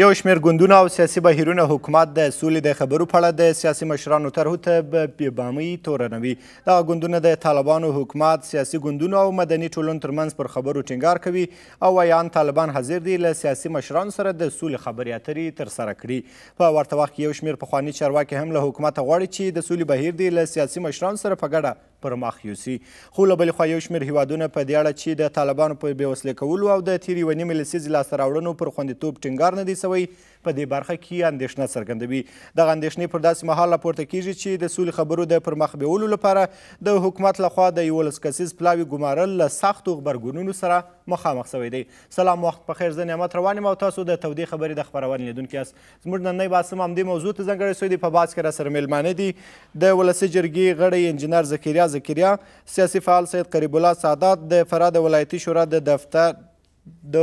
یو شمیر ګوندونه او سیاسي بهیرونه حکومت د سولې د خبرو په اړه د سیاسي مشرانو طرحو ته بې بامۍ تورنوي دغه ګوندونه د طالبانو حکومت سیاسي ګوندونو او مدني ټولنو ترمنځ پر خبرو ټینګار کوي او ویان طالبان حاضر دي له سیاسي مشرانو سره د سولې خبرې اترې ترسره کړي په ورته وخت کې یو شمیر پخواني چارواکي هم له حکومت غواړي چې د سولې بهیر دی له سیاسي مشرانو سره په ګډه پر مخ یوسي خو له بلې خوا یو شمېر هیوادونه په دې اړه چې د طالبانو په بېوسلې کولو او د تېرې یوه نیمې لسیزې لاسته راوړنو پر خوندیتوب ټینګار نه دی سوی شوی په دې برخه کې اندېښنه څرګندوي دغه اندېښنې پر داسې مهال راپورته کیږي چې د سولې خبرو د پرمخ بیولو لپاره د حکومت لخوا د یولس کسیز پلاوي ګمارل له سختو غبرګونونو سره مخامخ سوی دی سلام وخت پخیر زه نعمت روان یم او تاسو د تودې خبرې د خپرونې لیدونکي یاست زموږ نننی باسم همدې موضوع ته ځانګړی سوی دی په باز کې راسره میلمانه دي د ولسي جرګې غړی انجینر زکریا زکریا سیاسي فعال سید قریب الله سادات د فرا د ولایتي شورا د دفتر د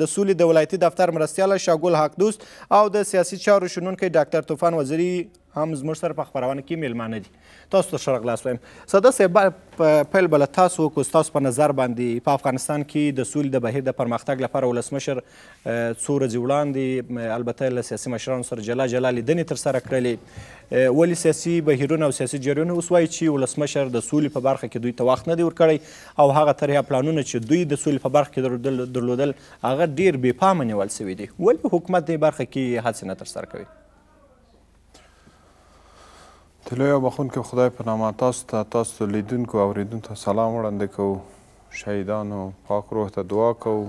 د سولې د ولایتي دفتر مرستیال شاګول حق دوست او د سیاسي چارو شنونکي ډاکټر طوفان وزیری هم زموږ سره په خپرونه کې میلمانه دي تاسو ته ښه راغلاست وایم ساده صاحب پیل به له تاسو وکړو ستاسو په نظر باندې په افغانستان کې د سولې د بهیر د پرمختګ لپاره ولسمشر څو ورځې وړاندې البته له سیاسي مشرانو سره جلا جلا لیدنې ترسره کړلې ولې سیاسي بهیرونه او سیاسي جریانونه اوس وایي چې ولسمشر د سولې په برخه کې دوی ته وخت نه دی ورکړی او هغه طرحه پلانونه چې دوی د سولې په برخه کې درلودل هغه ډیر بې پامه نیول سوي دي ولې حکومت دې برخه کې هڅې نه ترسره کوي تلوی او بخونکي خدای په نامه تاسو ته تاسو لیدونکو او اوریدونکو ته سلام وړاندې کوو شهیدانو پاک روح ته دعا کوو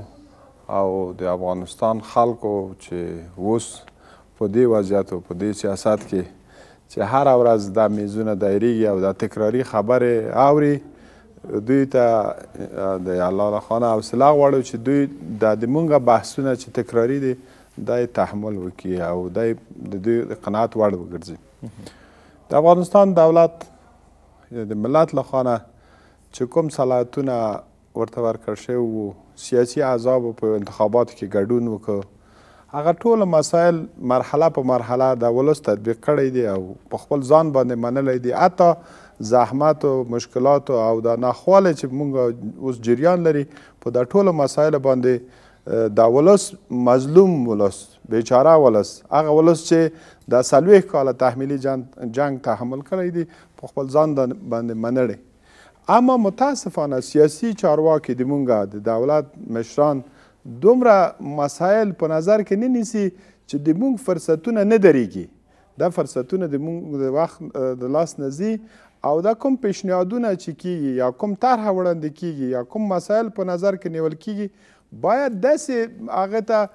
او د افغانستان خلکو چې اوس په دې وضعیت او په دې سیاست کې چې هر ورځ دا میزونه دایریږي او دا تکراری خبرې اوري دوی ته د الله له خانه حوصله غواړو چې دوی دا د مونږه بحثونه چې تکراری دي دا تحمل وکړي او دا د دوی قناعت وړ وګرځي د افغانستان دولت د ملت لخوا نه چې کوم صلاحیتونه ورته ورکړل شوي وو سیاسي احزابو په انتخاباتو کې ګډون وکړ هغه ټول مسایل مرحله په مرحله د ولس تطبیق کړی دی او په خپل ځان باندې منلی دی حتی زحمت او مشکلات او د ناخواله چې موږ اوس جریان لري په دا ټول مسایل باندې دا ولس مظلوم ولس بیچاره ولس هغه ولس چې د څلوېښت کاله تحمیلي جنگ تحمل کړی دی په خپل ځان باندې منړی اما متاسفانه سیاسي چارواکي د مونږه د دولت مشران دومره مسایل په نظر کې نه نیسي چې د مونږ فرصتونه نه درېږي دا فرصتونه د مونږ د وخت د لاس نه او دا کوم پیشنهادونه چې کیږي یا کوم طرحه وړاندې کیږي یا کوم مسایل په نظر کې نیول کیږي باید داسې هغه ته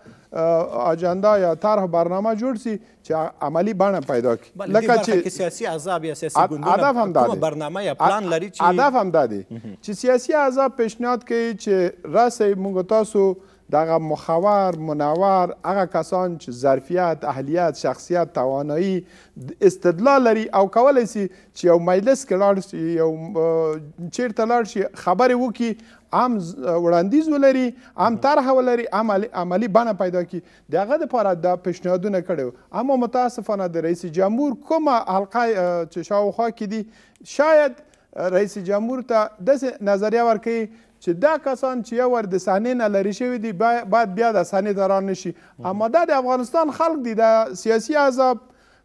اجندا یا طرح برنامه جوړ سي چې عملی بڼه پیدا کړي لکه چې سیاسي عذاب یا سیاسي ګوندونه کومه برنامه یا پلان لري چې هدف هم دا دی چې سیاسي عذاب پیشنهاد کوي چې راسئ موږ تاسو دغه مخور منور هغه کسان چې ظرفیت اهلیت شخصیت توانایی استدلال لري او کولی سي چې یو مجلس کې لاړ شي یو چیرته لاړ شي خبرې وکړي هم وړاندیز ولري هم طرحه ولري هم عملي بڼه پیدا کړي د هغه دپاره دا پیشنهادونه کړي وو اما متاسفانه د رئیس جمهور کومه حلقه چې شاوخوا کې دي شاید رئیس جمهور ته داسې نظریه ورکوي چې دا کسان چې یو ور د صحنې نه لرې شوي دي باید بیا د صحنې ته رانه شي اما دا د افغانستان خلک دي د سیاسي عذاب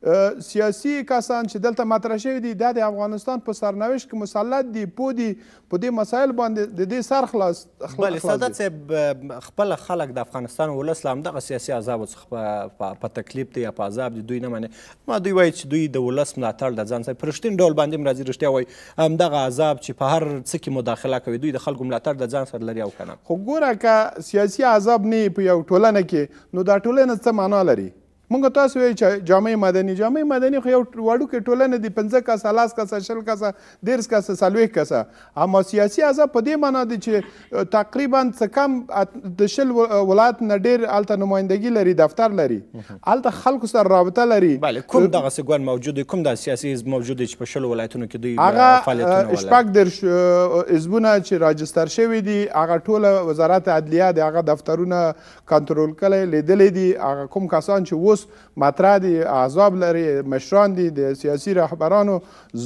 سیاسي کسان چې دلته مطرح شوي دي دا د افغانستان په سرنوشت کې مسلط دي پو دي په دې مسایل باندې د دې سر خلاص بلې سادات صاحب خپله خلک د افغانستان ولس له همدغه سیاسي عذابو څخه په تکلیف دی یا په عذاب دي دوی نه مني ما دوی وایي چې دوی د ولس ملاتړ د ځان سره په رښتین ډول باندې هم راځي رښتیا وایي همدغه عذاب چې په هر څه کې مداخله کوي دوی د خلکو ملاتړ د ځان سره لري او که نه خو ګوره که سیاسي عذاب نه په یو ټولنه کې نو دا ټولنه څه معنا لري مونږ تاسو وایي چې جامع مدني جامع مدني خو یو وړوکې ټولنه دي پنځه کسه لس کسه شل کسه دېرش کسه څلوېښت کسه اما سیاسي عذاب په دې معنا دی چې تقریبا څه کم د شل ولایت نه ډېر هلته نمایندګي لري دفتر لري هلته خلکو سره رابطه لري بله کوم دغسې ګوند موجود دی کوم داسې سیاسي حزب موجود دی چې په شلو ولایتونو کې دوی فعالیتونه شپږ دېرش حزبونه چې راجستر شوي دي هغه ټوله وزارت عدلیه د هغه دفترونه کنټرول کړی لیدلی دي هغه کوم کسان چې اوس اوس مطرح دي اعذاب لري مشران دي د سیاسي رهبرانو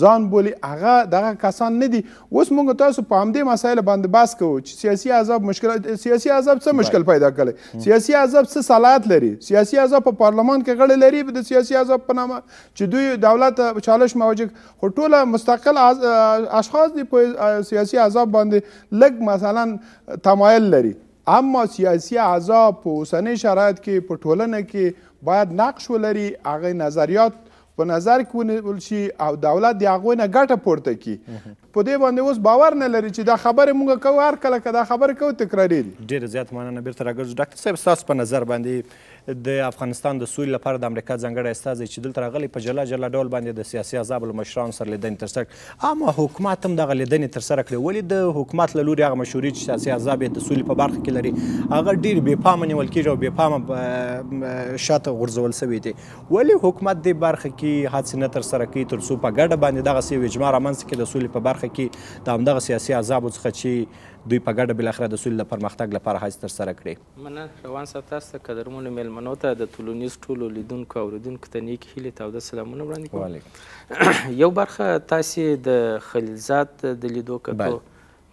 ځان بولي هغه دغه کسان نه دي اوس موږ تاسو په همدې مسایلو باندې بحث کوو چې سیاسي عذاب مشکل سیاسي عذاب څه مشکل پیدا کړي سیاسي عذاب څه صلاحیت لري سیاسي عذاب په پارلمان کې غړي لري د سیاسي عذاب په نامه چې دوی دولت چالش مواجه خو ټوله مستقل اشخاص دي په سیاسي عذاب باندې لږ مثلا تمایل لري اما سیاسي عذاب په اوسنۍ شرایط کې په ټولنه کې باید نقش ولري هغه نظریات په نظر کې ونیول شي او دولت د هغوی نه ګټه پورته کړي په دې باندې اوس باور نه لري چې دا خبرې موږ کوو هر کله که دا خبرې کوو تکراري دي ډېره زیات مننه بېرته راګرځو ډاکتر صاحب ستاسو په نظر باندې د افغانستان د سولې لپاره د امریکا ځانګړی استازی چې دلته راغلی په جلا جلا ډول باندې د سیاسي عذاب له مشرانو سره لیدنې ترسره کړې اما حکومت هم دغه لیدنې ترسره کړې ولې د حکومت له لورې هغه مشورې چې سیاسي عذاب یې د سولې په برخه کې لري هغه ډېر بې پامه نیول کېږي او بې پامه شاته غورځول سوي دي ولې حکومت دې برخه کې هڅې نه ترسره کوي تر څو په ګډه باندې دغسې وجمه رامنځته کړي د سولې په برخه کې د همدغه سیاسي عذابو څخه چې دوی په ګډه بالاخره د سولې د پرمختګ لپاره هڅې ترسره کړي مننه روان ساتاست قدرمنو میلمه میلمنو ته د ټولنیز ټولو لیدونکو او اوریدونکو ته نیک هیلې تاوده سلامونه وړاندې کوم یو برخه تاسې د خلیلزاد د لیدو کتو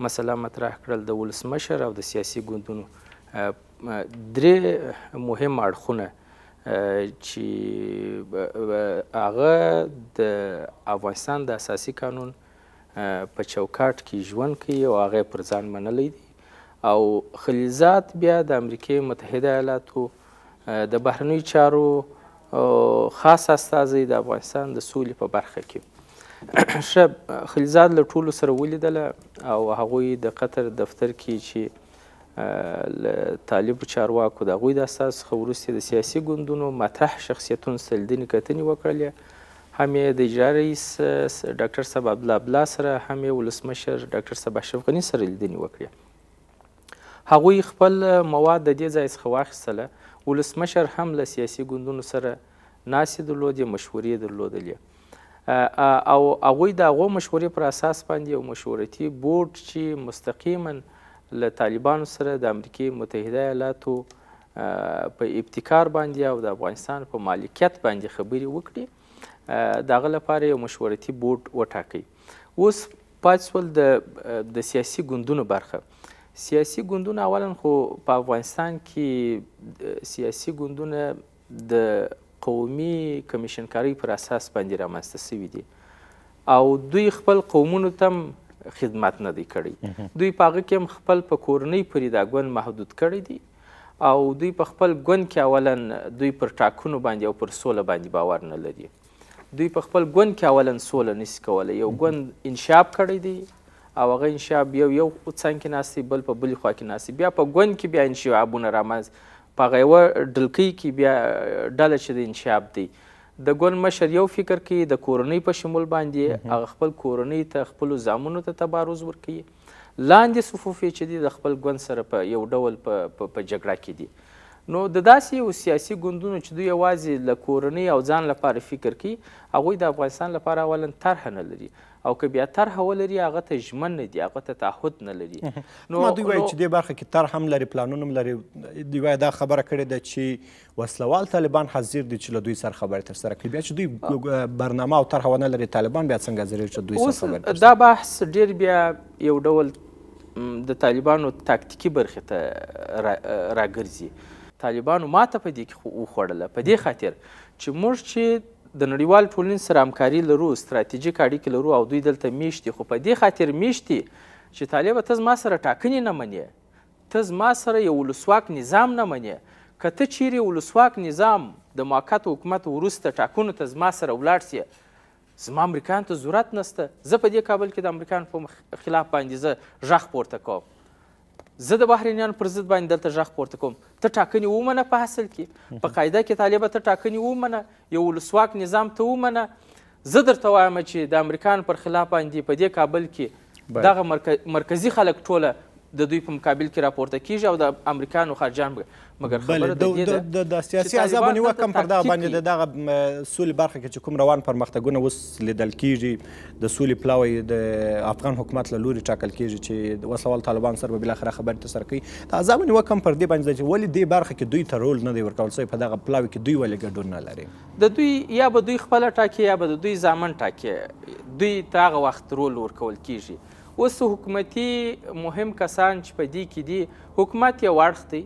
مسله مطرح کړل د ولسمشر او د سیاسي ګوندونو درې مهم اړخونه چې هغه د افغانستان د اساسي قانون په چوکاټ کې ژوند کوي او هغه پر ځان منلی دی او خلیلزاد بیا د امریکای متحده ایالاتو د بهرنوي چارو خاص استازی د افغانستان د سولې په برخه کې ښه خلیزاد له ټولو سره ولیدله او هغوی د قطر دفتر کې چې طالب چارواکو د هغوی د استاز څخه وروستې د سیاسي ګوندونو مطرح شخصیتونو سلیدنې کتنې وکړلې هم یې د اجرا رئیس ډاکټر صاحب عبدالله عبدالله سره هم یې ولسمشر ډاکټر صاحب اشرف غني سره لیدنې وکړې هغوی خپل مواد د دې ځای څخه واخیستله ولسمشر هم له سیاسي ګوندونو سره ناسې درلودې مشورې درلودلې او هغوی د هغو مشورې پر اساس باندې یو مشورتي بورډ چې مستقیما له طالبانو سره د امریکې متحده ایالاتو په ابتکار باندې او د افغانستان په مالکیت باندې خبرې وکړي د هغه لپاره یو مشورتي بورډ وټاکئ اوس پاتې شول د سیاسي ګوندونو برخه سیاسي ګوندونه اولا خو په افغانستان کې سیاسي ګوندونه د قومي کمیشنکارۍ پر اساس باندې رامنځته سوي دي او دوی خپل قومونو تم خدمت نه دی کړی دوی په هغه کې هم خپل په کورنۍ پریداګوند محدود کړی دی او دوی په خپل ګوند کې اولا دوی پر ټاکنو باندې او پر سوله باندې باور نه لري دوی په خپل ګوند کې اولا سوله نسی کولای یو ګوند انشاب کړی دی او هغه انشعاب یو یو څنګ کې ناستې بل په بلې خوا کې ناستې بیا په ګوند کې بیا انشعابونه رامنځ په هغه یوه ډلکۍ کې بیا ډله چې د انشعاب دی د ګوند مشر یو فکر کوي د کورنۍ په شمول باندې هغه خپل کورنۍ ته خپلو زامنو ته تباروز ورکوي لاندې صفوف چې دي د خپل ګوند سره په یو ډول په جګړه کې دي نو د داسې یو سیاسي ګوندونو چې دوی یوازې له کورنۍ او ځان لپاره فکر کوي هغوی د افغانستان لپاره اولا طرحه نه لري او که بیا طرح ولري هغه ته ژمن نه دي هغه ته تعهد نه لري نو دوی وایي چې دې برخه کې طرح هم لري پلانونه هم لري دوی وایي دا خبره کړې ده چې وسلوال طالبان حاضر دي چې له دوی سره خبرې ترسره کړي بیا چې دوی برنامه او طرح ونه لري طالبان بیا څنګه ضروري چې دوی سره خبرې دا بحث ډیر بیا یو ډول د طالبانو تاکتیکی برخې ته راګرځي را طالبانو ماته په دې کې وخوړله په دې خاطر چې موږ چې د نړیوال ټولنې سره همکاري لرو ستراتیژیک اړیکې لرو او دوی دلته میشتې خو په دې خاطر میشتې چې طالبه ته زما سره ټاکنې نه منې ته زما سره یو ولسواک نظام نه منې که ته چیرې ولسواک نظام د موقت حکومت وروسته ټاکنو ته زما سره ولاړ سې زما امریکایانو ته ضرورت نسته زه په دې کابل کې د امریکایانو په خلاف باندې زه غږ پورته کوم زه د بهرینیانو پر ضد باندې دلته غږ پورته کوم ته ټاکنې ومنه په حاصل کې په قاعده کې طالبه ته ټاکنې ومنه یو ولسواک نظام ته ومنه زه درته وایم چې د امریکان پر خلاف باندې په دې کابل کې دغه مرکزي خلک ټوله د دوی په مقابل کې راپورته کیږي او د امریکانو خارجان مګر خبره د دې ده د سیاسي عذاب نیوه کم پر دغه باندې دغه سولې برخه کې چې کوم روان پرمختګونه اوس لیدل کیږي د سولې پلاوی د افغان حکومت له لوري ټاکل کیږي چې وسوال طالبان سره به بالاخره خبرې ترسره کوي د عذاب نیوه کم پر دې باندې چې ولې دې برخه کې دوی ته رول نه دی ورکول سوی په دغه پلاوی کې دوی ولې ګډون نه لري د دوی یا به دوی خپله ټاکي یا به د دوی زامن ټاکي دوی ته هغه وخت رول ورکول کیږي اوس حکومتي مهم کسان چې په دې کې دي حکومت یو اړخ دی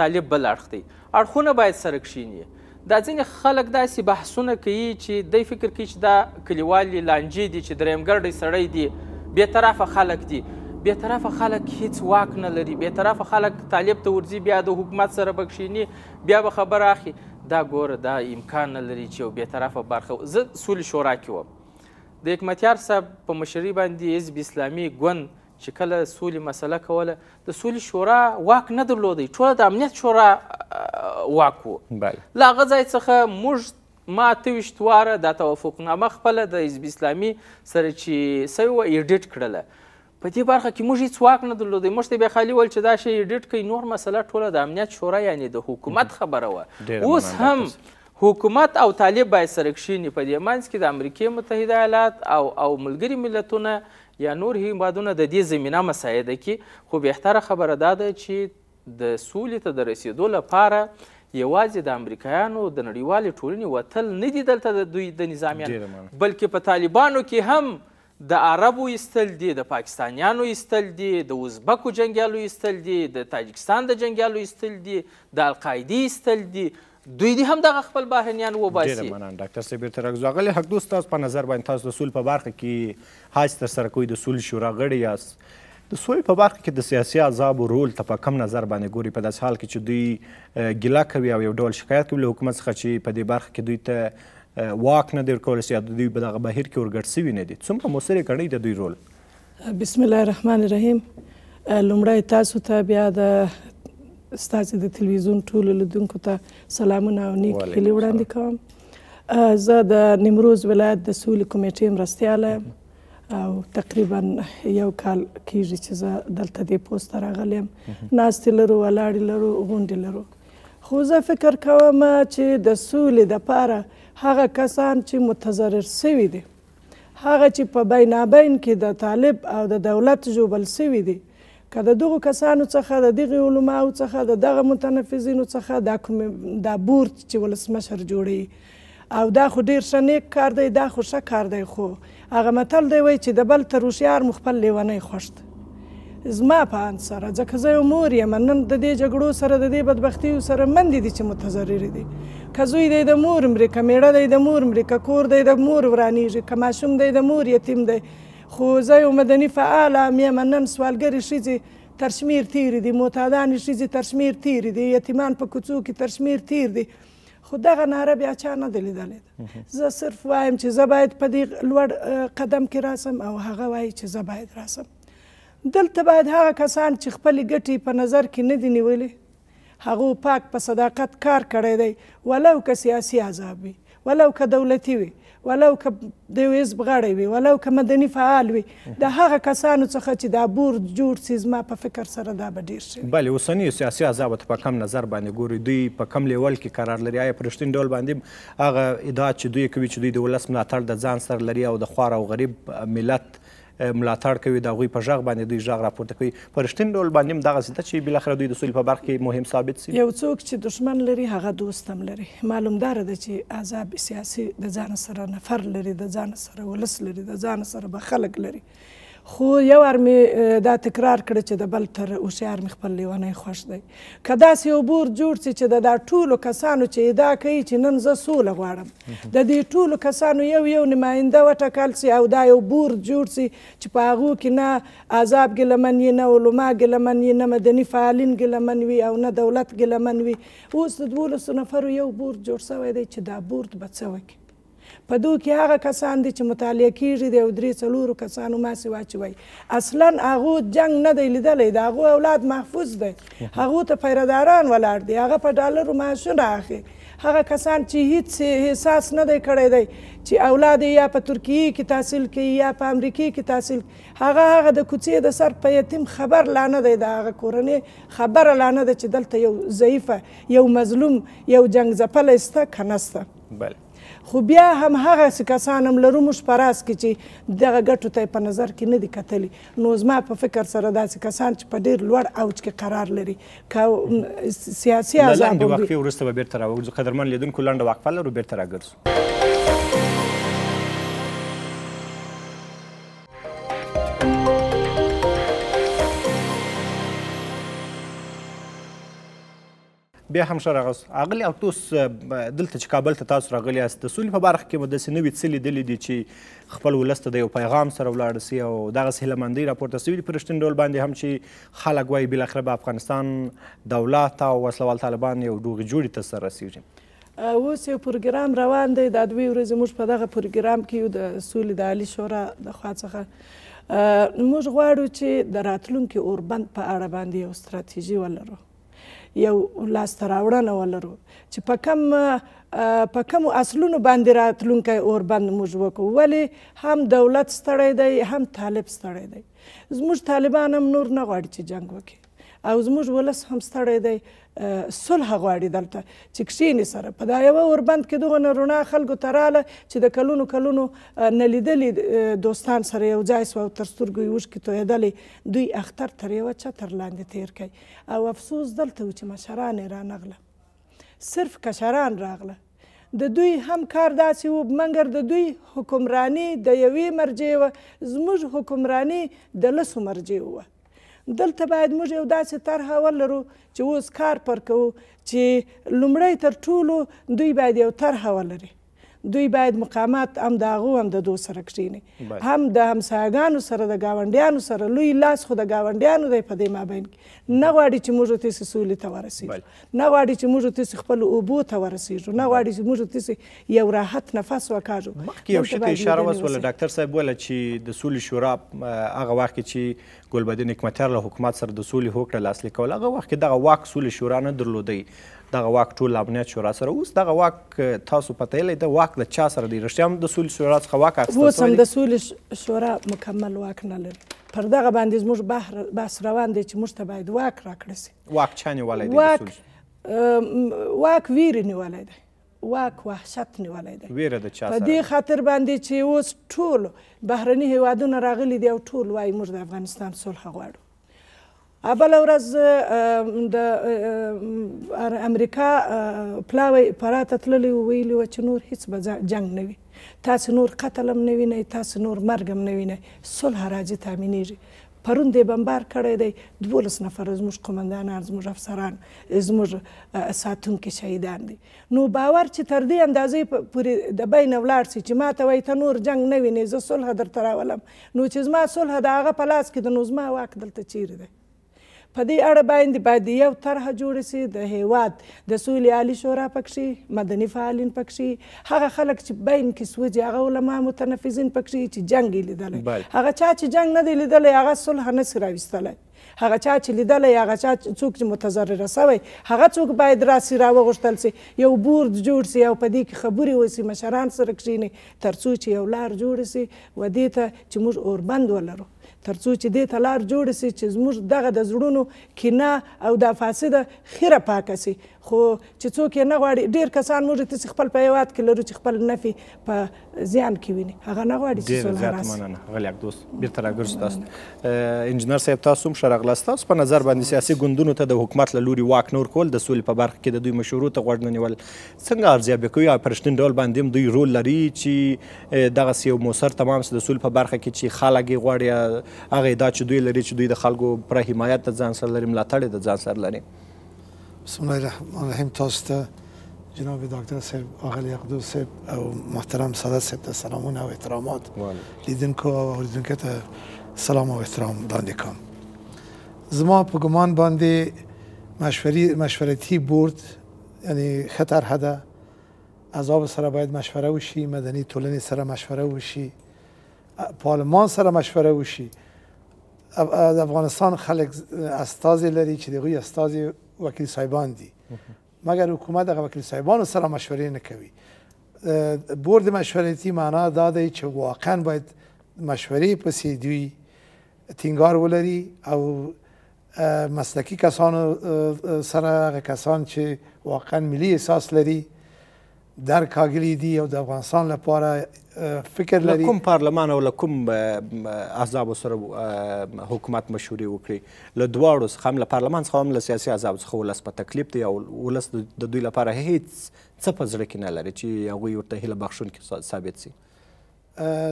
طالب بل اړخ دی اړخونه باید سره کښیني دا ځینې خلک داسې بحثونه کوي چې دی فکر کوي چې دا کلیوالې لانجې دي چې درېمګرډی سړی دی بېطرفه خلک دي بېطرفه خلک هیڅ واک نه لري بېطرفه خلک طالب ته ورځي بیا د حکومت سره به کښیني بیا به خبره اخلي دا ګوره دا امکان نه لري چې یو بېطرفه برخه زه سولې شورا کې وم د حکمتیار صاحب په مشرۍ باندې حزب اسلامي ګوند چې کله سولې مسله کوله د سولې شورا واک نه درلودی ټوله د امنیت شورا واک و له هغه ځای څخه موږ ما اته ویشت واره دا توافقنامه خپله د حزب اسلامي سره چې سوې وه ایډیټ کړله په دې برخه کې موږ هېڅ واک نه درلودی موږ ته بیا خالي ویل چې دا شی ایډیټ کوي نور مسله ټوله د امنیت شورا یعنې د حکومت خبره وه اوس هم حکومت او طالب باید سره کښیني په دې منځ کې د امریکې متحده ایالات او او ملګري ملتونه یا نور هیوادونه د دې زمینه مساعده کی خو بهتره خبره دا ده چې د سولې ته د رسیدو لپاره یوازې د امریکایانو د نړیوالې ټولنې وتل نه دي دلته د دوی د نظامیان بلکې په طالبانو کې هم د عربو ایستل دي د پاکستانیانو ایستل دي د ازبکو جنګیالو ایستل دي د تاجکستان د جنګیالو ایستل دي د القاعدې ایستل دي دوی دې هم دغه خپل بهرنیان وباسي ډېره مننه ډاکټر صاحب بیرته راګرځو اغلی حقدوست تاسو په نظر باندې تاسو د سولې په برخه کې حاج ترسره کوئ د سولې شورا غړی یاست د سولې په برخه کې د سیاسي عذابو رول ته په کم نظر باندې ګوري په داسې حال کې چې دوی ګیله کوي او یو ډول شکایت کوي له حکومت څخه چې په دې برخه کې دوی ته واک نه دی ورکولی سي یا دوی په دغه بهیر کې ورګډ سوي نه دي څومره مؤثرې کړی د دوی رول بسم الله الرحمن الرحیم لومړی تاسو ته بیا د ستاسو د تلویزیون ټول لیدونکو ته سلامونه او نیک هیلې وړاندې کوم زه د نیمروز ولایت د سولې کمیټې مرستیاله او تقریبا یو کال کیږي چې زه دلته دې پوسټ راغلم ناستې لرو ولاړې لرو غونډې لرو خو زه فکر کوم چې د سولې د پاره هغه کسان چې متضرر سوي دي هغه چې په بینابین کې د طالب او د دولت جوبل سوي دي که د دغو کسانو څخه د دغه علماو څخه د دغه متنفذینو څخه دا کوم دا بورد چې ولسمشر جوړي او دا خو ډیر ښه نیک کار دی دا خو ښه کار دی خو هغه متل دی وایي چې د بل تر هوښیار مو خپل لیونی خوښ زما په اند سره ځکه زه یو مور یم نن د دې جګړو سره د دې بدبختیو سره مندې دي چې متضرر دي که زوی دی د مور مري که میړه دی د مور مري که کور دی د مور ورانیږي که ماشوم دی د مور یتیم دی خو زه یو مدني فعاله م یم نن سوالګرې ښځې تر شمیر تیرې دي معتادانې ښځې تر شمیر تیرې دي یتیمان په کوڅو کې تر شمیر تیر دي خو دغه ناره بیا چا نه ده لیدلې ده زه صرف وایم چې زه باید په دې لوړ قدم کې راسم او هغه وایي چې زه باید راسم دلته باید هغه کسان چې خپلې ګټې په نظر کې نه دي نیولې هغو پاک په صداقت کار کړی دی ولو که سیاسي عذاب وي ولو که دولتي وي ولو که د یو حزب غړی وي ولو که مدني فعال وي د هغه کسانو څخه چې دا بورد جوړ سي زما په فکر سره دا به ډېر شي بلې اوسنیو سیاسي عذابو ته په کم نظر باندې ګوري دوی په کم لیول کې قرار لري آیا په رښتیني ډول باندې هغه ادعا چې دوی کوي چې دوی د ولس ملاتړ د ځان سره لري او د خوار او غریب ملت ملاتړ کوي د هغوی په غږ باندې دوی غږ راپورته کوي په رښتیني ډول باندې هم دغسې ده چې بالاخره دوی د سولې په برخه کې مهم ثابت سي یو څوک چې دښمن لري هغه دوست هم لري معلومداره ده چې عذاب سیاسي د ځان سره نفر لري د ځان سره ولس لري د ځان سره به خلک لري خو یو ار مې دا تکرار کړ چې د بل تر اوشیار مې خپل لیونی خوښ دی که داسې یو بور جوړ سي چې د دا ټولو کسانو چې ادا کوي چې نن زه سوله غواړم د دې ټولو کسانو یو یو نماینده وټاکل سي او دا یو بور جوړ سي چې په هغو کې نه عذاب ګیلمن وي نه علما ګیلمن وي نه مدني فعالین ګیلمن وي او نه دولت ګیلمن وي اوس د دولسو نفرو یو بور جوړ سوی دی چې دا بورد به څه وکړي په دوه کې هغه کسان دي چې مطالعه کیږي د یو درې څلورو کسانو ماسې واچوي اصلا هغو جنگ نه دی لیدلی د هغو اولاد محفوظ دی هغو ته پیرهداران ولاړ دي هغه په ډالرو معاشونه اخلي هغه کسان چې هیڅ احساس نه دی کړی دی چې اولاد یا په ترکیه کې تحصیل کوي یا په امریکې کې تحصیل هغه هغه د کوڅې د سر په یتیم خبر لا نه دی د هغه کورنۍ خبره لا نه ده چې دلته یو ضعیفه یو مظلوم یو جنګ ځپلی سته که نه سته بله خو بیا هم هغه کسان هم لرو موږ په راس کې چې دغه ګټو ته په نظر کې نه دي کتلي نو زما په فکر سره داسې کسان چې په ډېر لوړ اوج کې قرار لري که سیاسي عذاب وي لنډې وقفې وروسته به بیرته راوګرځو قدرمن لیدونکو لنډه وقفه لرو بیرته راګرځو بیا هم ښه راغلاست اغلی اکتوس دلته چې کابل ته تاسو راغلی یاست د سولې په برخه کې مو داسې نوي څه لیدلي دي چې خپل ولس ته د یو پیغام سره ولاړ سي او دغسې هیلهمندۍ راپورته سوي دي په رښتین ډول باندې هم چې خلک وایي بالاخره به افغانستان دولت او وسلوال طالبان یو دوغې جوړې ته سره رسېږي اوس یو پروګرام روان دی دا دوی ورځې موږ په دغه پروګرام کې یو د سولې د عالی شورا د خوا څخه موږ غواړو چې د راتلونکي اوربند په اړه باندې یو ستراتیژي ولرو یو لاسته راوړنه ولرو چې په کم په کم اصلونو باندې راتلونکی اور بند موږ وکړو ولې هم دولت ستړی دی هم طالب ستړی دی زموږ طالبان هم نور نه غواړي چې جنګ وکړي او زموږ ولس هم ستړی دی صلح غواړي دلته چې کښینې سره په دا یوه اوربند کې دغه رڼا خلکو ته راله چې د کلونو کلونو نه لیدلې دوستان سره یو ځای سوه او تر سترګو یې اوښکې تویېدلې دوی اختر تر یوه چتر لاندې تیر کوي او افسوس دلته و چې مشران یې رانغله صرف کشران راغله د دوی هم کار داسې و مګر د دوی حکمرانی د یوې مرجې وه زموږ حکمرانی د لسو مرجې وه دلته باید موږ یو داسې طرحه ولرو چې اوس کار پر کوو چې لومړی تر ټولو دوی باید یو طرحه ولري دوی باید مقامات هم د هغو هم د دو سره کښېني هم د همسایګانو سره د ګاونډیانو سره لوی لاس خو د ګاونډیانو دی په دې مابین کې نه غواړي چې موږ تاسې سولې ته ورسېږو نه غواړي چې موږ تاسې خپلو اوبو ته ورسېږو نه غواړي چې موږ تاسې یو راحت نفس وکاږو مخکې یو شي ته اشاره وسوله ډاکټر صاحب ویله چې د سولې شورا هغه وخت کې چې ګلبدین حکمتیار له حکومت سره د سولې هوکړه لاسلیک کوله هغه وخت کې دغه واک سولې شورا نه درلودی دغه واک ټول امنیت شورا سره اوس دغه واک تاسو پته لې د واک د چا سره دی رښتیا هم د سولې شورا څخه واک اخیستل اوس هم د سولې شورا مکمل واک نه لري پر دغه باندې زموږ بحر بحث روان دی چې موږ ته باید واک راکړل شي واک چا نیولی دی واک واک ویرې نیولی دی واک وحشت نیولی دی ویره د چا په دې خاطر باندې چې اوس ټول بهرني هیوادونه راغلي دي او ټول وایي موږ د افغانستان صلحه غواړو بله ورځ د امریکا پلاوی پراته تللی ویلي وه چې نور هیڅ به جنګ نه وي تاسو نور قتل هم نه وینئ تاسو نور مرګ هم نه وینئ صلح راځي تامینېږي پرون دی بمبار کړی دی دولس نفر زموږ قمندانان زموږ افسران زموږ ساتونکي شهیدان دي نو باور چې تر دې اندازې پورې د بینه ولاړ سي چې ما ته وایي ته نور جنګ نه وینې زه صلح درته راولم نو چې زما صلح د هغه په لاس کې ده نو زما واک دلته چیرې دی په دې اړه باندې باید یو طرحه جوړه سي د هیواد د سولې عالی شورا پکښې مدني فعالین پکښې هغه خلک چې بین کې سوځي هغه علما متنفذین پکښې چې جنګ یې لیدلی هغه چا چې جنګ نه دی لیدلی هغه صلح نه سي راویستلی هغه چا چې لیدلی هغه چا څوک چې متضرره سوی هغه څوک باید راسي راوغوښتل سي یو بورد جوړ سي او په دې کې خبرې وسي مشران سره کښېني تر څو چې یو لار جوړه سي و دې ته چې موږ اوربند ولرو ترڅو چې دې تلار جوړ سي چې زموږ دغه د زړونو کینه او د فاسده خیره پاکه سي خو چې څوک یې نه غواړي ډیر کسان موږ ته خپل په یواد کې لرو چې خپل نفي په زیان کې ویني هغه نه غواړي چې سوله راسي ډیر مننه غلی عبدوس بیرته راګرځو تاسو انجنیر صاحب تاسو هم شرغلاست تاسو په نظر باندې سیاسي ګوندونو ته د حکومت له لوري واک نور کول د سولې په برخه کې د دوی مشورو ته غوږ نه نیول څنګه ارزیابي کوي او پرشتن ډول باندې دوی رول لري چې دغه یو موثر تمام د سولې په برخه کې چې خلک غواړي هغه دا چې دوی لري چې دوی د خلکو پر حمایت د ځان سره لري ملاتړ د ځان سره لري بسم الله الرحمن الرحیم تاست جناب دکتر صاحب اغلی یقدو صاحب او محترم ساده صاحب سلامونه سلامون او احترامات لیدن کو او لیدن که سلام و احترام دانده کم زما په گمان باندې مشوری مشورتی بورد یعنی خطر هده از آب سره باید مشوره وشی مدنی طولنی سره مشوره وشی پارلمان سره مشوره وشی افغانستان خلک استازی لري چې دغوی استازی وکیل صاحبان مگر مگر حکومت هغه وکیل صاحبانو سره مشوره نکوی بورد برد مشورتی معنا داده دی چې واقعا باید مشورې پسې دوی تینگار ولري او مسلکی کسانو سره هغه کسان چې واقعا ملی احساس لري درک کاغلي دي او د افغانستان لپاره فکر لري کوم پارلمان او کوم احزاب سره حکومت مشوري وکړي له دواړو څخه هم له پارلمان څخه هم له سیاسي احزاب څخه ولس په تکلیف دی او ولس د دوی لپاره هیڅ څه په زړه کې نه لري چې هغوی ورته هیله بخښونکي ثابت سي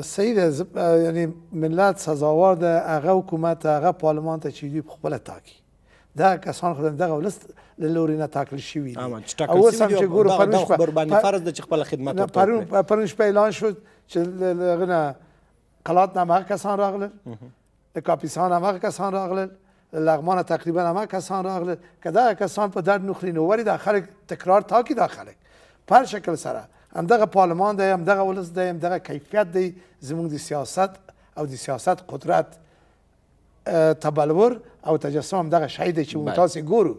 سیده یعنی ملت سزاوار ده هغه حکومت هغه پارلمان ته چې دوی په خپله ټاکي دا کسان خو دغه ولست له لوري نه تاکل شوي دي او اوس هم چې ګورو پرون شپه قرباني فرض ده چې خپله خدمت ورته پرون پرون شپه اعلان شو چې دغه نه قلات نه هغه کسان راغلل د کاپیسان هم هغه کسان راغلل لغمان تقریبا هم هغه کسان راغلل که دغه کسان په درد نخوري نو ولې دا خلک تکرار تاکي دا خلک پر شکل سره همدغه پارلمان دی همدغه ولس دی همدغه کیفیت دی زموږ د سیاست او د سیاست قدرت تبلور او تجسم دغه شی دی چې تاسو ګورو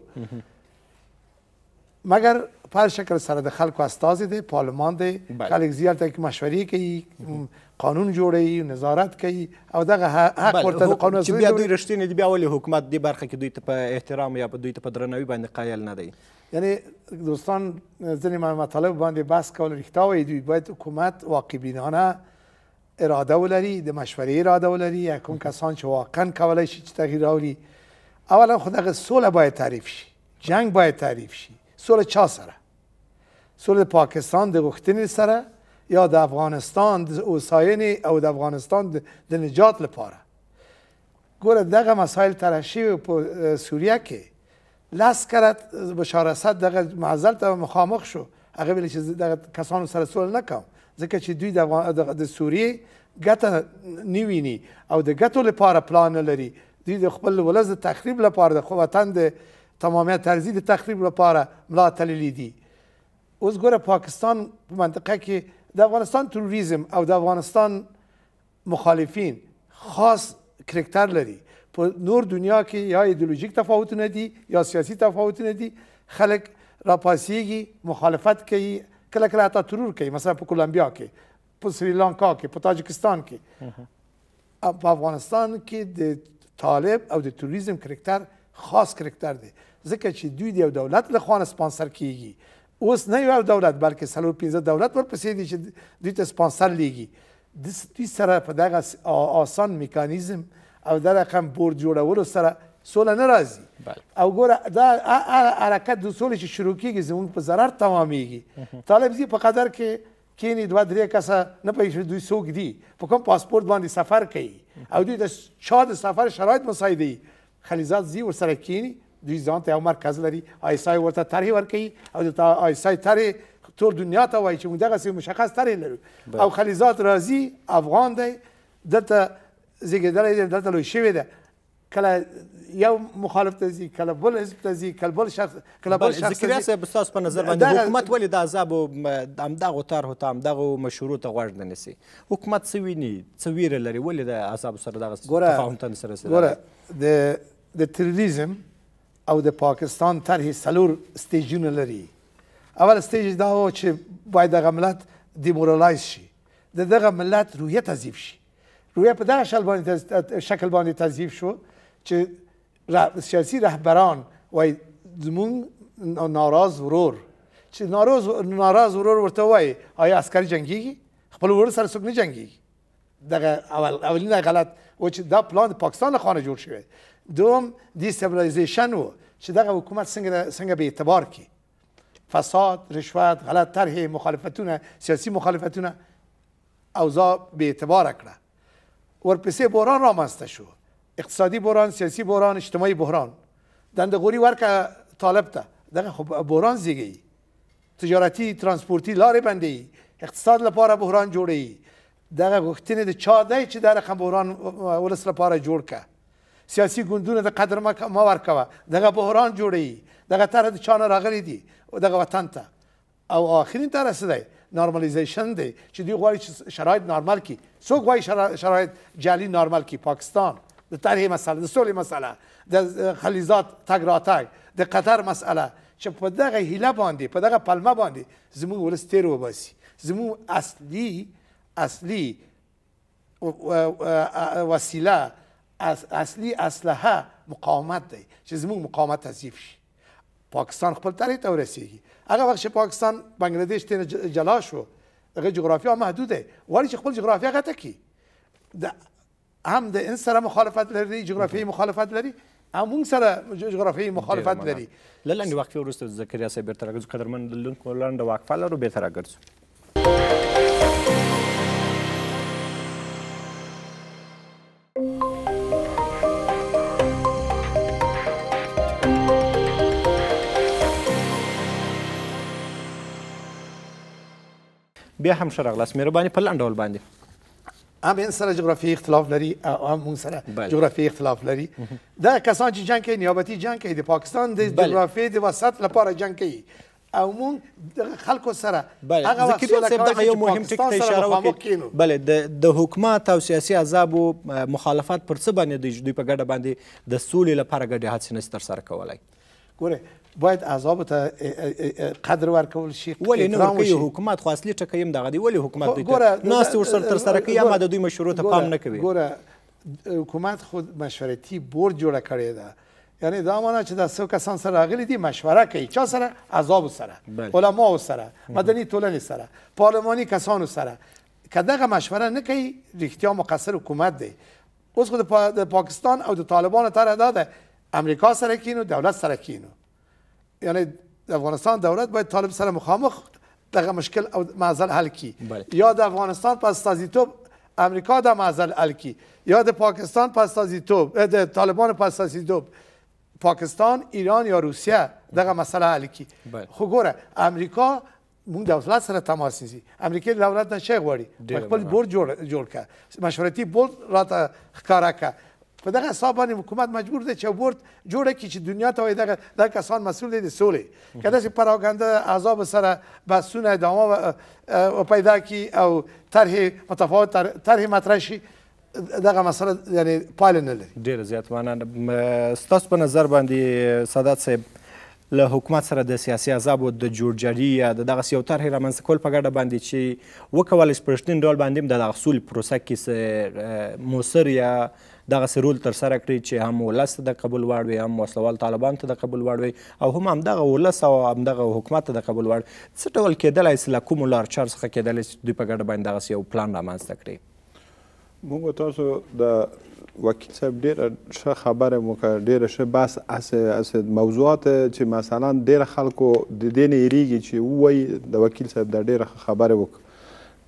مګر په شکل سره د خلکو استازي دی پارلمان دی خلک زیات کې مشورې کوي قانون جوړوي نظارت کوي او دغه حق ورته د قانون چې بیا دوی رښتینې دي بیا ولې حکومت دې برخه کې دوی ته په احترام یا دوی ته په درناوي باندې قایل نه دی یعنی دوستان ځینې مطالب باندې بحث کول رښتیا وایي دوی باید حکومت واقع بینانه اراده ولري د مشورې اراده ولري یا کوم کسان چې واقعا کولای شي چې تغییر راولي اولا خو دغه سوله باید تعریف شي جنگ باید تعریف شي سوله چا سره سوله پاکستان د غوښتنې سره یا د افغانستان د اوساینې او د افغانستان د نجات لپاره ګوره دغه مسایل طرح شوي په سوریه کې لس کله بشار اسد دغه معضل ته مخامخ شو هغه ویل چې دغه کسانو سره سوله نه کوم ځکه چې دوی د سوریې ګټه نه ویني او د ګټو لپاره پلان نه لري دوی د خپل ولز د تخریب لپاره د خو وطن د تمامیت طرزی د تخریب لپاره ملا تللی دي اوس ګوره پاکستان په منطقه کې د افغانستان تروریزم او د افغانستان مخالفین خاص کرکتر لري په نور دنیا کې یا ایدئولوژیک تفاوتونه دي یا سیاسي تفاوتونه دي خلک راپاسیږي مخالفت کوي کله کله حتی ترور کوي مثلا په کولمبیا کې په سریلانکا کې په تاجکستان کې په افغانستان کې د طالب او د توریزم کرکټر خاص کرکټر دی ځکه چې دوی د یو دولت له خوا سپانسر کیږي اوس نه یو دولت بلکې څلور پنځه دولت ورپسې دي چې دوی ته سپانسر لیږي د دوی سره په دغه آسان میکانیزم او د رقم بورد جوړولو سره سوله نه راځي او ګوره دا حرکت د سولې چې شروع کیږي زموږ په ضرر تمامیږي طالب زی په قدر کې کینی دوه درې کسه نه پېښې دوی څوک دي په کوم پاسپورت باندې سفر کوي او دوی د چا د سفر شرایط مساعد دي خلیزات زی ورسره کینی دوی ځان ته یو مرکز لري آیسای ورته طرحې ورکوي او د آیسای طرحې ټول دنیا ته وایي چې موږ دغسې مشخص طرحې لرو او خلیزات راځي افغان دی دلته زیږېدلی دی دلته لوی شوی دی کله یو مخالف ته ځي کله بل حزب ته ځي کله بل شخص کله بل شخص ذکریا صاحب ستاسو په نظر باندې حکومت ولې د عذاب او همدغو طرحو ته همدغو مشورو ته غوږ نه نیسي حکومت څه ویني څه ویره لري ولې د عذاب سره دغه تفاهم ته نه سره رسېدلی ګوره د د تروریزم او د پاکستان طرحې څلور سټیجونه لري اول سټیج دا و چې باید دغه ملت دیمورالایز شي د دغه ملت روحیه تضیف شي روحیه په دغه شکل باندې تضیف شو چې سیاسي رهبران وای زمون ناراض ورور چې ناراض ناراض ورور ورته وای آیا عسکر جنگیږي خپل ورور سره څوک نه جنگیږي دغه اول اولینه غلط و چې دا پلان پاکستان خانه جوړ شوی دوم دیستبلایزیشن و چې دغه حکومت څنګه څنګه به اعتبار کی فساد رشوت غلط طرح مخالفتونه سیاسي مخالفتونه اوضاع به اعتبار کړه ورپسې بوران رامنځته شو اقتصادي بحران سیاسي بحران اجتماعي بحران دندغوري ورکه طالب ته دغه خو بحران زیږي تجارتي ترانسپورتي لارې بندي اقتصاد لپاره بحران جوړي دغه غوښتنې د چا دی چې دا رقم بحران ولس لپاره جوړ که سیاسي ګوندونه د قدر ما ورکوه دغه بحران جوړوي دغه طرح د چا نه راغلی دي دغه وطن ته او آخرین طرح څه دی نارمالیزیشن دی چې دوی غواړي شرایط نارمل کړي څوک غواړي شرایط جعلي نارمل کړي پاکستان د طرحې مسله د سولې مسله د خلیزات تګ راتګ د قطر مسله چې په دغه هیله باندې په دغه پلمه باندې زموږ ولس تیر وباسي زموږ اصلي اصلي وسیله اصلي اسلحه مقاومت دی چې زموږ مقاومت تضعیف شي پاکستان خپل طرحې ته ورسیږي هغه وخت چې پاکستان بنګلاديش ته جلا شو هغه جغرافیا محدوده ولی چې خپل جغرافیا غته کی د هم د ان سره مخالفت لري جغرافیه مخالفت لري هم اون سره جغرافیایی مخالفت لري للنی وقفه وروسته زکریا صاحب بیرته راګرځو قدرمن لیدونکو لنډه وقفه لرو بیرته راګرځو بیا هم ښه راغلاست مهرباني په لنډ ډول باندې هم این سره جغرافي اختلاف لري او هم مون سره جغرافي اختلاف لري دا کسان چې جنگ کوي نیابتي جنگ کوي د پاکستان د جغرافي د وسط لپاره جنگ کوي او مون خلکو سره هغه وسیله یو مهم ټکی ته اشاره وکړي بله د حکومت او سیاسي عذاب او مخالفت پر څه باندې دوی په ګډه باندې د سولې لپاره ګډه هڅې نشي ترسره کولای ګوره باید عذاب ته قدر ورکول شي ولې نه ورکوي حکومت خو اصلي ټکی هم دغه دی ولې حکومت دوی ته ناستې ورسره ترسره کوي اما د دوی مشورو ته پام نه کوي ګوره حکومت خود مشورتي بورد جوړه کړې ده یعنی دا معنی چې د سو کسان سره راغلي دي مشوره کوي چا سره عذاب سره علما سره مدني ټولنې سره پارلماني کسانو سره که دغه مشوره نه کوي رښتیا مقصر حکومت دی اوس خو د پاکستان او د طالبانو طرح دا ده امریکا سرکین و دولت سرکین یعنی افغانستان دولت باید طالب سر مخامخ دغه مشکل او معضل حل کی بله. یا افغانستان پس تازیتوب امریکا د معزل حل کی یا د پاکستان پس تازیتوب د طالبان پس تازیتوب پاکستان ایران یا روسیه دغه مساله حل کی بله. خو ګوره امریکا مون دولت سره تماس نیسی امریکای دولت نه شی غواړي خپل بله. بور جوړ جوړ کړه مشورتي بول راته ښکارا په دغه حساب باندې حکومت مجبور دی چې ورد جوړه کړي چې دنیا ته وایي دغه دغه کسان مسؤل دي د سولې که داسې پراګنده عذاب سره بحثونه ادامه پیدا کړي او طرح متفاوت طرح مطرح شي دغه مسله یعنی پایله نه لري ډېره زیات معنه ستاسو په نظر باندې سادات صاحب له حکومت سره د سیاسي عذابو د جوړجاړي یا د دغسې یو طرحې رامنځته کول په ګډه باندې چې وکولی شي په رښتین ډول باندې هم د دغه سولې پروسه کې موثر یا دغه رول تر سره کړی چې هم ولس د قبول وړ وي هم وسلوال طالبان ته د قبول وړ وي او هم همدغه ولس او همدغه حکومت ته د قبول وړ څه ډول کېدلی سي له کومو لارچارو څخه کېدلی سي دوی په ګډه باندې دغسې یو پلان رامنځته کړي موږ تاسو د وکیل صاحب ډیره ښه خبره مو کړه ډیره ښه بس اس اس موضوعات چې مثلا ډیره خلکو د دین یریږي چې وای د وکیل صاحب د ډیره خبره وکړه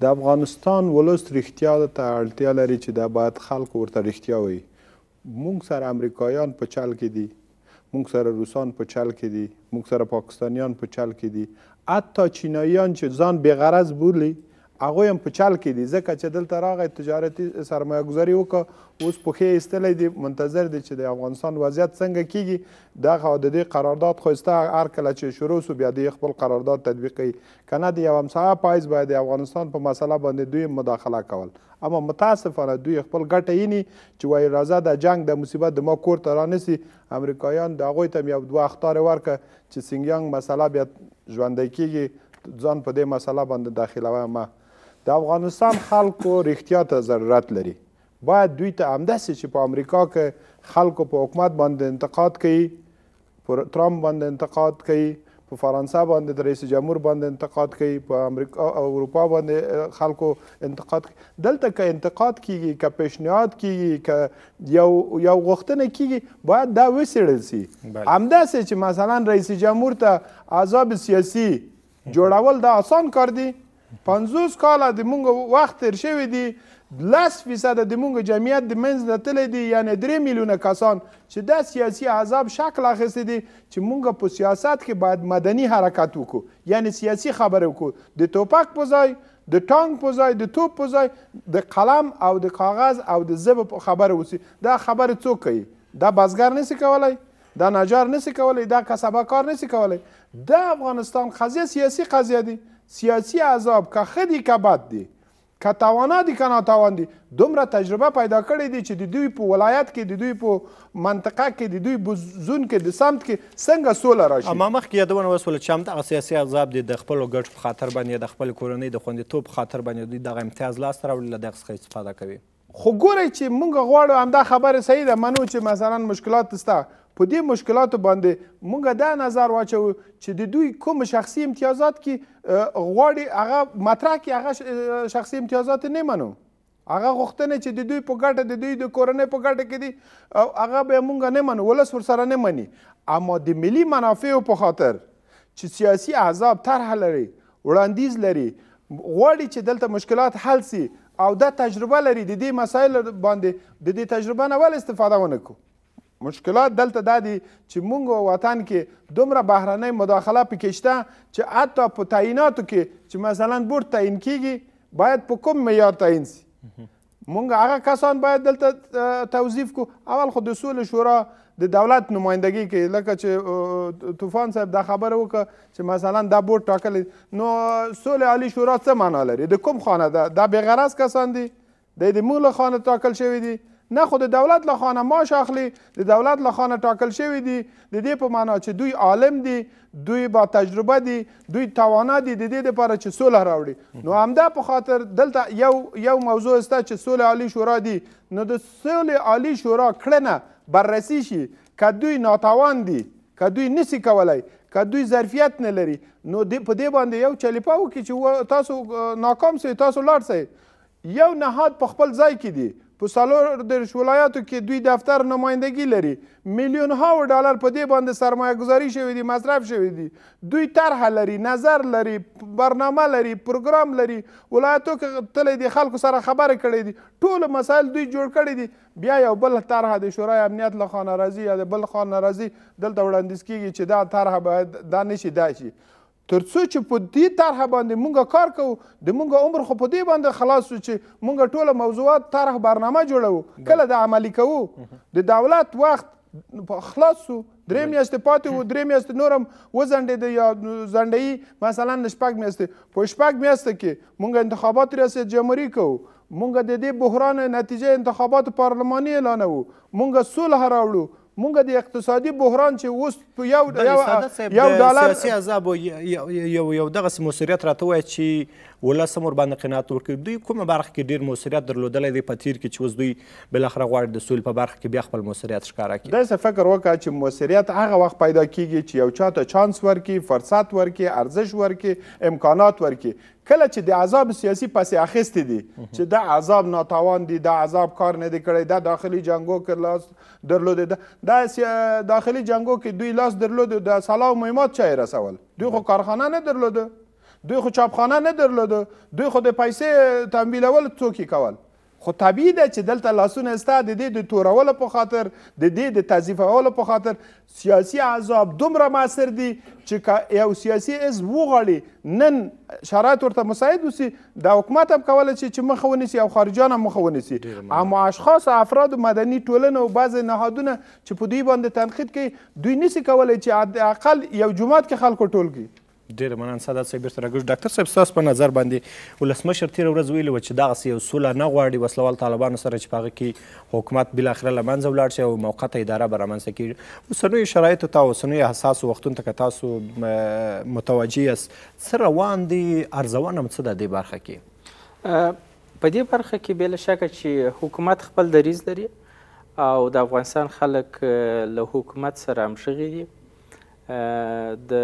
د افغانستان ولوس رښتیا ته اړتیا لري چې دا باید خلک ورته رښتیا وي مونږ سره امریکایان په چل کې دي مونږ سره روسان په چل کې دي مونږ سره پاکستانیان په چل کې دي حتی چینایان چې ځان بې غرض بولي هغوی هم په چل کې دي ځکه چې دلته راغی تجارتي سرمایه ګذاري وکړه اوس پښې ایستلی دي منتظر دي چې د افغانستان وضعیت څنګه کیږي دغه د دې قرارداد خوسته هر کله چې شروع سو بیا د خپل قرارداد تطبیق کوي که نه د یو همسایه پایز باید د افغانستان په مسله باندې دوی مداخله کول اما متاسفانه دوی خپل ګټه ییني چې وایي راځه د جنگ د مصیبت د ما کور ته رانیسي امریکایان د هغوی ته هم یو دوه اختارې ورکړه چې سینګیانګ مسله بیا ژوندی کیږي ځان په دې مسله باندې داخلوه مه د افغانستان خلکو رښتیا ته ضرورت لري باید دوی ته همداسې چې په امریکا کې خلکو په حکومت باندې انتقاد کوي پر ترامپ باندې انتقاد کوي په فرانسه باندې د رئیس جمهور باندې انتقاد کوي په امریکا او اروپا باندې خلکو انتقاد کوي دلته که انتقاد کیږي که پیشنهاد کیږي که یو یو غوښتنه کیږي باید دا وسیړل سي همداسې چې مثلا رئیس جمهور ته عذاب سیاسي جوړول دا آسان کار دی 50 کاله د مونږ وخت تیر شوی دی لس فیصده د مونږ جمعیت د منځ نه تللی دی یعنی درې میلیونه کسان چې دا سیاسي عذاب شکل اخیستی دی چې مونږ په سیاست کې باید مدني حرکت وکړو یعنی سیاسي خبرې وکړو د توپک په ځای د ټانک په ځای د توپ په ځای د قلم او د کاغذ او د ژبه په خبره وسی دا خبره څوک کوي دا بازګر نسی کولی دا نجار نسی کولی دا کسبه کار نسی کولی د افغانستان قضیه سیاسي قضیه دی سیاسی عذاب که خدي که بد دی که توانا دي که ناتوان دي دومره تجربه پیدا کړې دي چې د دوی په ولایت کې د دوی په منطقه کې د دوی په زون کې د سمت کې څنګه سوله راشي اما مخکې یادونه وسوله چې همدغه سیاسي عذاب دی د خپلو ګټو په خاطر باندې د خپل کورنۍ د خوندیتوب په خاطر باندې دوی دغه امتیاز لاسته راوړي له دغه څخه استفاده کوي خو ګورئ چې موږ غواړو همدا خبره صحیح ده منو چې مثلا مشکلات سته په دې مشکلاتو باندې مونږ دا نظر واچو چې د دوی کوم شخصي امتیازات کې غواړي هغه مطرح کې هغه شخصي امتیازات نه منو هغه غوښتنه چې د دوی په ګټه د دوی د کورنۍ په ګټه کې دي او هغه به مونږ نه منو ولس ورسره نه مني اما د ملي منافعو په خاطر چې سیاسي احزاب طرح لري وړاندیز لري غواړي چې دلته مشکلات حل سي او دا تجربه لري د دې مسایل باندې د دې تجربه نه ول استفاده ونه کوو مشکلات دلته دا دي چې مونږ وطن کې دومره بهرنۍ مداخله پکې شته چې حتی په تعیناتو کې چې مثلا بورد تعیین کیږي باید په کوم معیار تعیین سي مونږ هغه کسان باید دلته توظیف کو اول خو د سولې شورا د دولت نمایندګي کې لکه چې طوفان صاحب دا خبره وکړه چې مثلا دا بورد ټاکلی نو سولې عالی شورا څه معنا لري د کوم خانه ده دا بېغرض کسان دي دی د موږ له خانه ټاکل شوي دي نه خود دولت له خانه ماش اخلي د دولت له خانه ټاکل شوی دي د دې په معنا چې دوی عالم دي دوی با تجربه دي دوی توانا دي د دې لپاره چې سوله راوړي نو همدا په خاطر دلته یو یو موضوع سته چې سوله عالی شورا دي نو د سوله عالی شورا کړنه بررسی شي که دوی ناتوان دي که دوی نسی کولای که دوی ظرفیت نه لري نو په دې باندې یو چلیپا وکړي چې تاسو ناکام سئ تاسو لاړ سئ یو نهاد په خپل ځای کې دی په څلور دېرش ولایاتو کې دوی دفتر نمایندګي لري میلیون هاو ډالر په دې باندې سرمایه گذاري شوي دي مصرف شوي دي دوی طرحه لري نظر لري برنامه لري پروګرام لري ولایتو کې تللی دي خلکو سره خبرې کړې دي ټول مسایل دوی جوړ کړي دي بیا یو بل طرحه د شورای امنیت له خوا ناراضي یا د بل خوا ناراضي دلته وړاندیز کیږي چې دا طرحه باید دا نشي دا شي ترڅو چې په دې طرح باندې مونږ کار کوو د مونږ عمر خو په دې باندې خلاص شو چې مونږ ټوله موضوعات طرح برنامه جوړو کله د عملی کوو د دولت وخت خلاص شو درې میاشتې پاتې وو درې میاشتې نور هم وځنډېده یا ځنډیي مثلا شپږ میاشتې په شپږ میاشته کې مونږ انتخابات ریاست جمهوري کوو مونږ د دې بحران نتیجه انتخابات پارلماني اعلانوو مونږ صلح راوړو مونږ د اقتصادي بحران چې اوس په یو یو ډالر سیاسي عذاب یو یو دغه مسوریت راته وایي چې ولس هم ورباندې قناعت وکړي دوی کومه برخه کې ډېر موثریت درلودلی دی په تیر کې چې اوس دوی بالاخره غواړي د سولې په برخه کې بیا خپل موثریت ښکاره کړي داسې فکر وکړه چې موثریت هغه وخت پیدا کیږي چې یو چا ته چانس ورکړي فرصت ورکړي ارزش ورکړي امکانات ورکړي کله چې د عذاب سیاسي پسې اخیستې دي چې دا عذاب ناتوان دي دا عذاب کار نه دی کړی دا داخلي جنگو کې لاس درلود دا, دا داخلي جنگو کې دوی لاس درلود د سلاح مهمات چای رسول دوی خو کارخانه نه درلوده دوی خو چاپخانه نه درلوده دوی خو د پیسې تمویلول څوک کول خو طبیعي ده چې دلته لاسونه ستا د دې د تورولو په خاطر د دې د تضیفولو په خاطر سیاسي عذاب دومره موثر دي چې یو سیاسي حزب وغواړي نن شرایط ورته مساعد وسي دا حکومت هم کولی شي چې مخه ونیسي او خارجیان هم مخه ونیسي اما اشخاص افراد مدني ټولنه او بعضې نهادونه چې په دوی باندې تنقید کوي دوی نسي کولی چې حداقل یو جومات کې خلکو ټول کړي ډیره مننه ساده صاحب بیرته راګرځو ډاکټر صاحب ستاسو په نظر باندې ولسمشر تېره ورځ ویلي وه چې دغسې یو سوله نه غواړي وسلوال طالبانو سره چې په هغه کې حکومت بالاخره له منځه ولاړ شي او موقته اداره به رامنځته کېږي اوسنیو شرایطو ته اوسنیو حساسو وختونو ته که تاسو متوجه یاست څه روان دي ارزونه هم څه ده دې برخه کې په دې برخه کې بېله شکه چې حکومت خپل دریز لري او د افغانستان خلک له حکومت سره همشغې دي د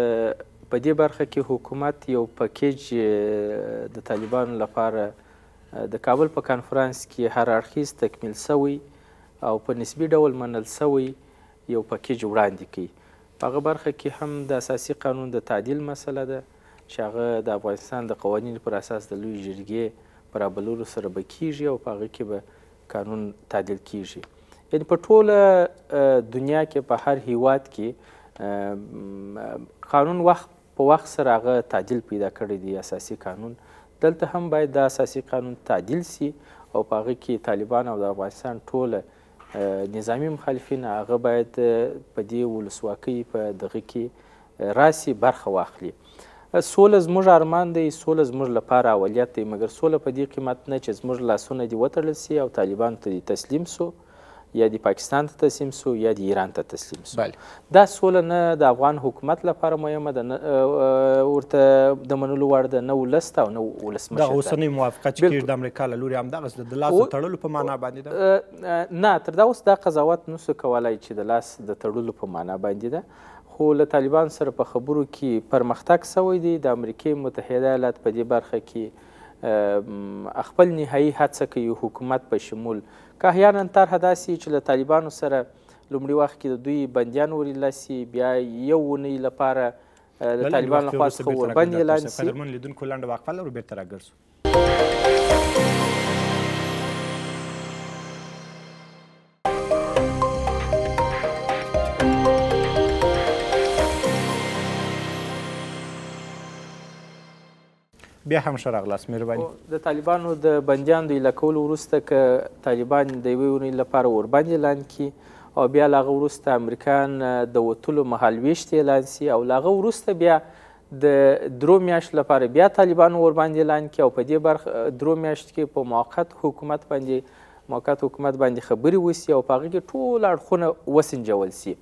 په دې برخه کې حکومت یو پکیج د طالبانو لپاره د کابل په کانفرنس کې هر اړخیز تکمیل سوی او په نسبي ډول منل سوی یو پکیج وړاندې کړي په هغه برخه کې هم د اساسي قانون د تعدیل مسله ده چې هغه د افغانستان د قوانینو پر اساس د لوی جرګې برابرولو سره به کیږي او په هغه کې به قانون تعدیل کیږي یعنې په ټوله دنیا کې په هر هیواد کې قانون وخت په وخت سره هغه تعدیل پیدا کړی دی اساسي قانون دلته هم باید دا اساسي قانون تعدیل سي او په هغه کې طالبان او د افغانستان ټوله نظامی مخالفین هغه باید په دې ولسواکۍ په دغه کې راسي برخه واخلي سوله زموږ ارمان دی سوله زموږ لپاره اولیت دی مګر سوله په دې قیمت نه چې زموږ لاسونه دې وتړل سي او طالبانو ته دې تسلیم سو یا د پاکستان ته تسلیم سو یا د ایران ته تسلیم سو بله دا سوله نه د افغان حکومت لپاره مهمه ده ورته د منلو وړ ده نه ولس ته او نه ولسمشر دا اوسنۍ موافقه چې کېږي د امریکا له لورې همدغسې د لاس تړلو په معنا باندې ده نه تر دا اوس دا قضاوت نسو کولای چې د لاس د تړلو په معنا باندې ده خو له طالبان سره په خبرو کې پرمختګ سوی دی د امریکې متحده ایالات په دې برخه کې خپل نهایي هڅه کوي حکومت په شمول که احیانا طرحه داسې چې له طالبانو سره لومړي وخت کې د دوی بندیان ورېدله سي بیا یو اونۍ لپاره د طالبانو لخوا څخه وربند اعلان سي قدرمن لیدونکو لنډه وقفه لرو بېرته راګرځو بیا هم ښه راغلاست مهرباني د طالبانو د بندیانو د ایله کولو وروسته که طالبان د یوې اونۍ لپاره ورباندې اعلان کړي او بیا له هغه وروسته امریکان د وتلو مهالویشت اعلان سي او له هغه وروسته بیا د درو میاشت لپاره بیا طالبانو ورباندې اعلان کړي او په دې برخه درو میاشت کې په موقت حکومت باندې موقت حکومت باندې خبرې وسی او په هغه کې ټول اړخونه وسنجول سي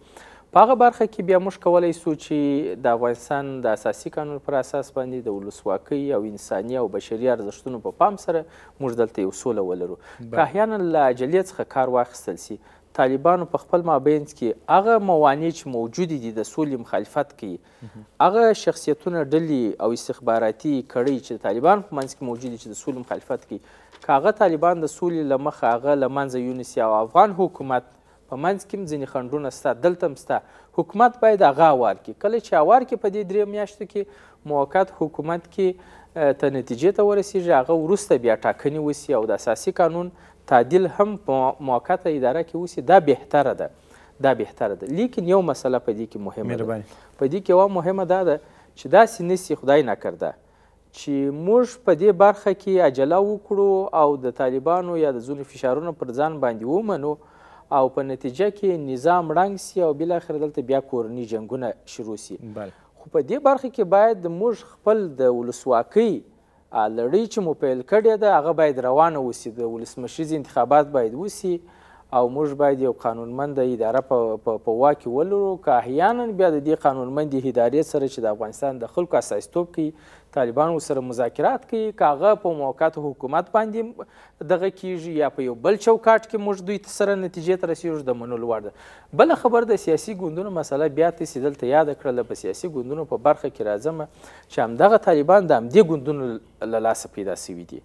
په هغه برخه کې بیا موږ کولی سو چې د افغانستان د اساسي قانون پر اساس باندې د ولسواکۍ او انساني او بشري ارزښتونو په پا پام سره موږ دلته یو سوله ولرو که احیانا له عجلیت څخه کار واخیستل سي طالبانو په خپل مابین کې هغه موانع چې موجودې دي د سولې مخالفت کوي هغه شخصیتونه ډلې او استخباراتي کړۍ چې د طالبانو په منځ کې موجود دي چې د سولې مخالفت کوي که هغه طالبان د سولې له مخه هغه له منځه یونیسي او افغان حکومت په منځ کې ځینې خنډونه سته دلته سته حکومت باید هغه اوار کړي کله چې اوار کړي په دې درې میاشتو کې موقت حکومت کې ته نتیجې ته ورسیږي هغه وروسته بیا ټاکنې وسي او د اساسي قانون تعدیل هم په موقته اداره کې وسي دا بهتره ده دا بهتره ده لیکن یو مسله په دې کې مهمه ده په دې کې یوه مهمه دا ده چې داسې نسی خدای نکرده چې موږ په دې برخه کې عجله وکړو او د طالبانو یا د ځینو فشارونو پر ځان باندې ومنو او په نتیجه کې نظام ړنګ سي او بالاخره دلته بیا کورني جنګونه شروع سي خو په دې برخه کې باید موږ خپل د ولسواکۍ لړۍ چې مو پیل کړې ده هغه باید روانه وسي د ولسمشریز انتخابات باید وسي او موږ باید یو قانونمند اداره په په واک کې ولرو که احیانا بیا د دې قانونمندې ادارې سره چې د افغانستان د خلکو اساستوب کوي طالبان ورسره مذاکرات کوي که هغه په موقت حکومت باندې دغه کیږي یا په یو بل چوکاټ کې موږ دوی سره نتیجې ته رسیږو د منلو وړ ده بله خبر د سیاسي ګوندونو مسله بیا تاسې دلته یاده کړله په سیاسي ګوندونو په برخه کې راځمه چې همدغه طالبان د همدې ګوندونو له لاسه پیدا سوي دي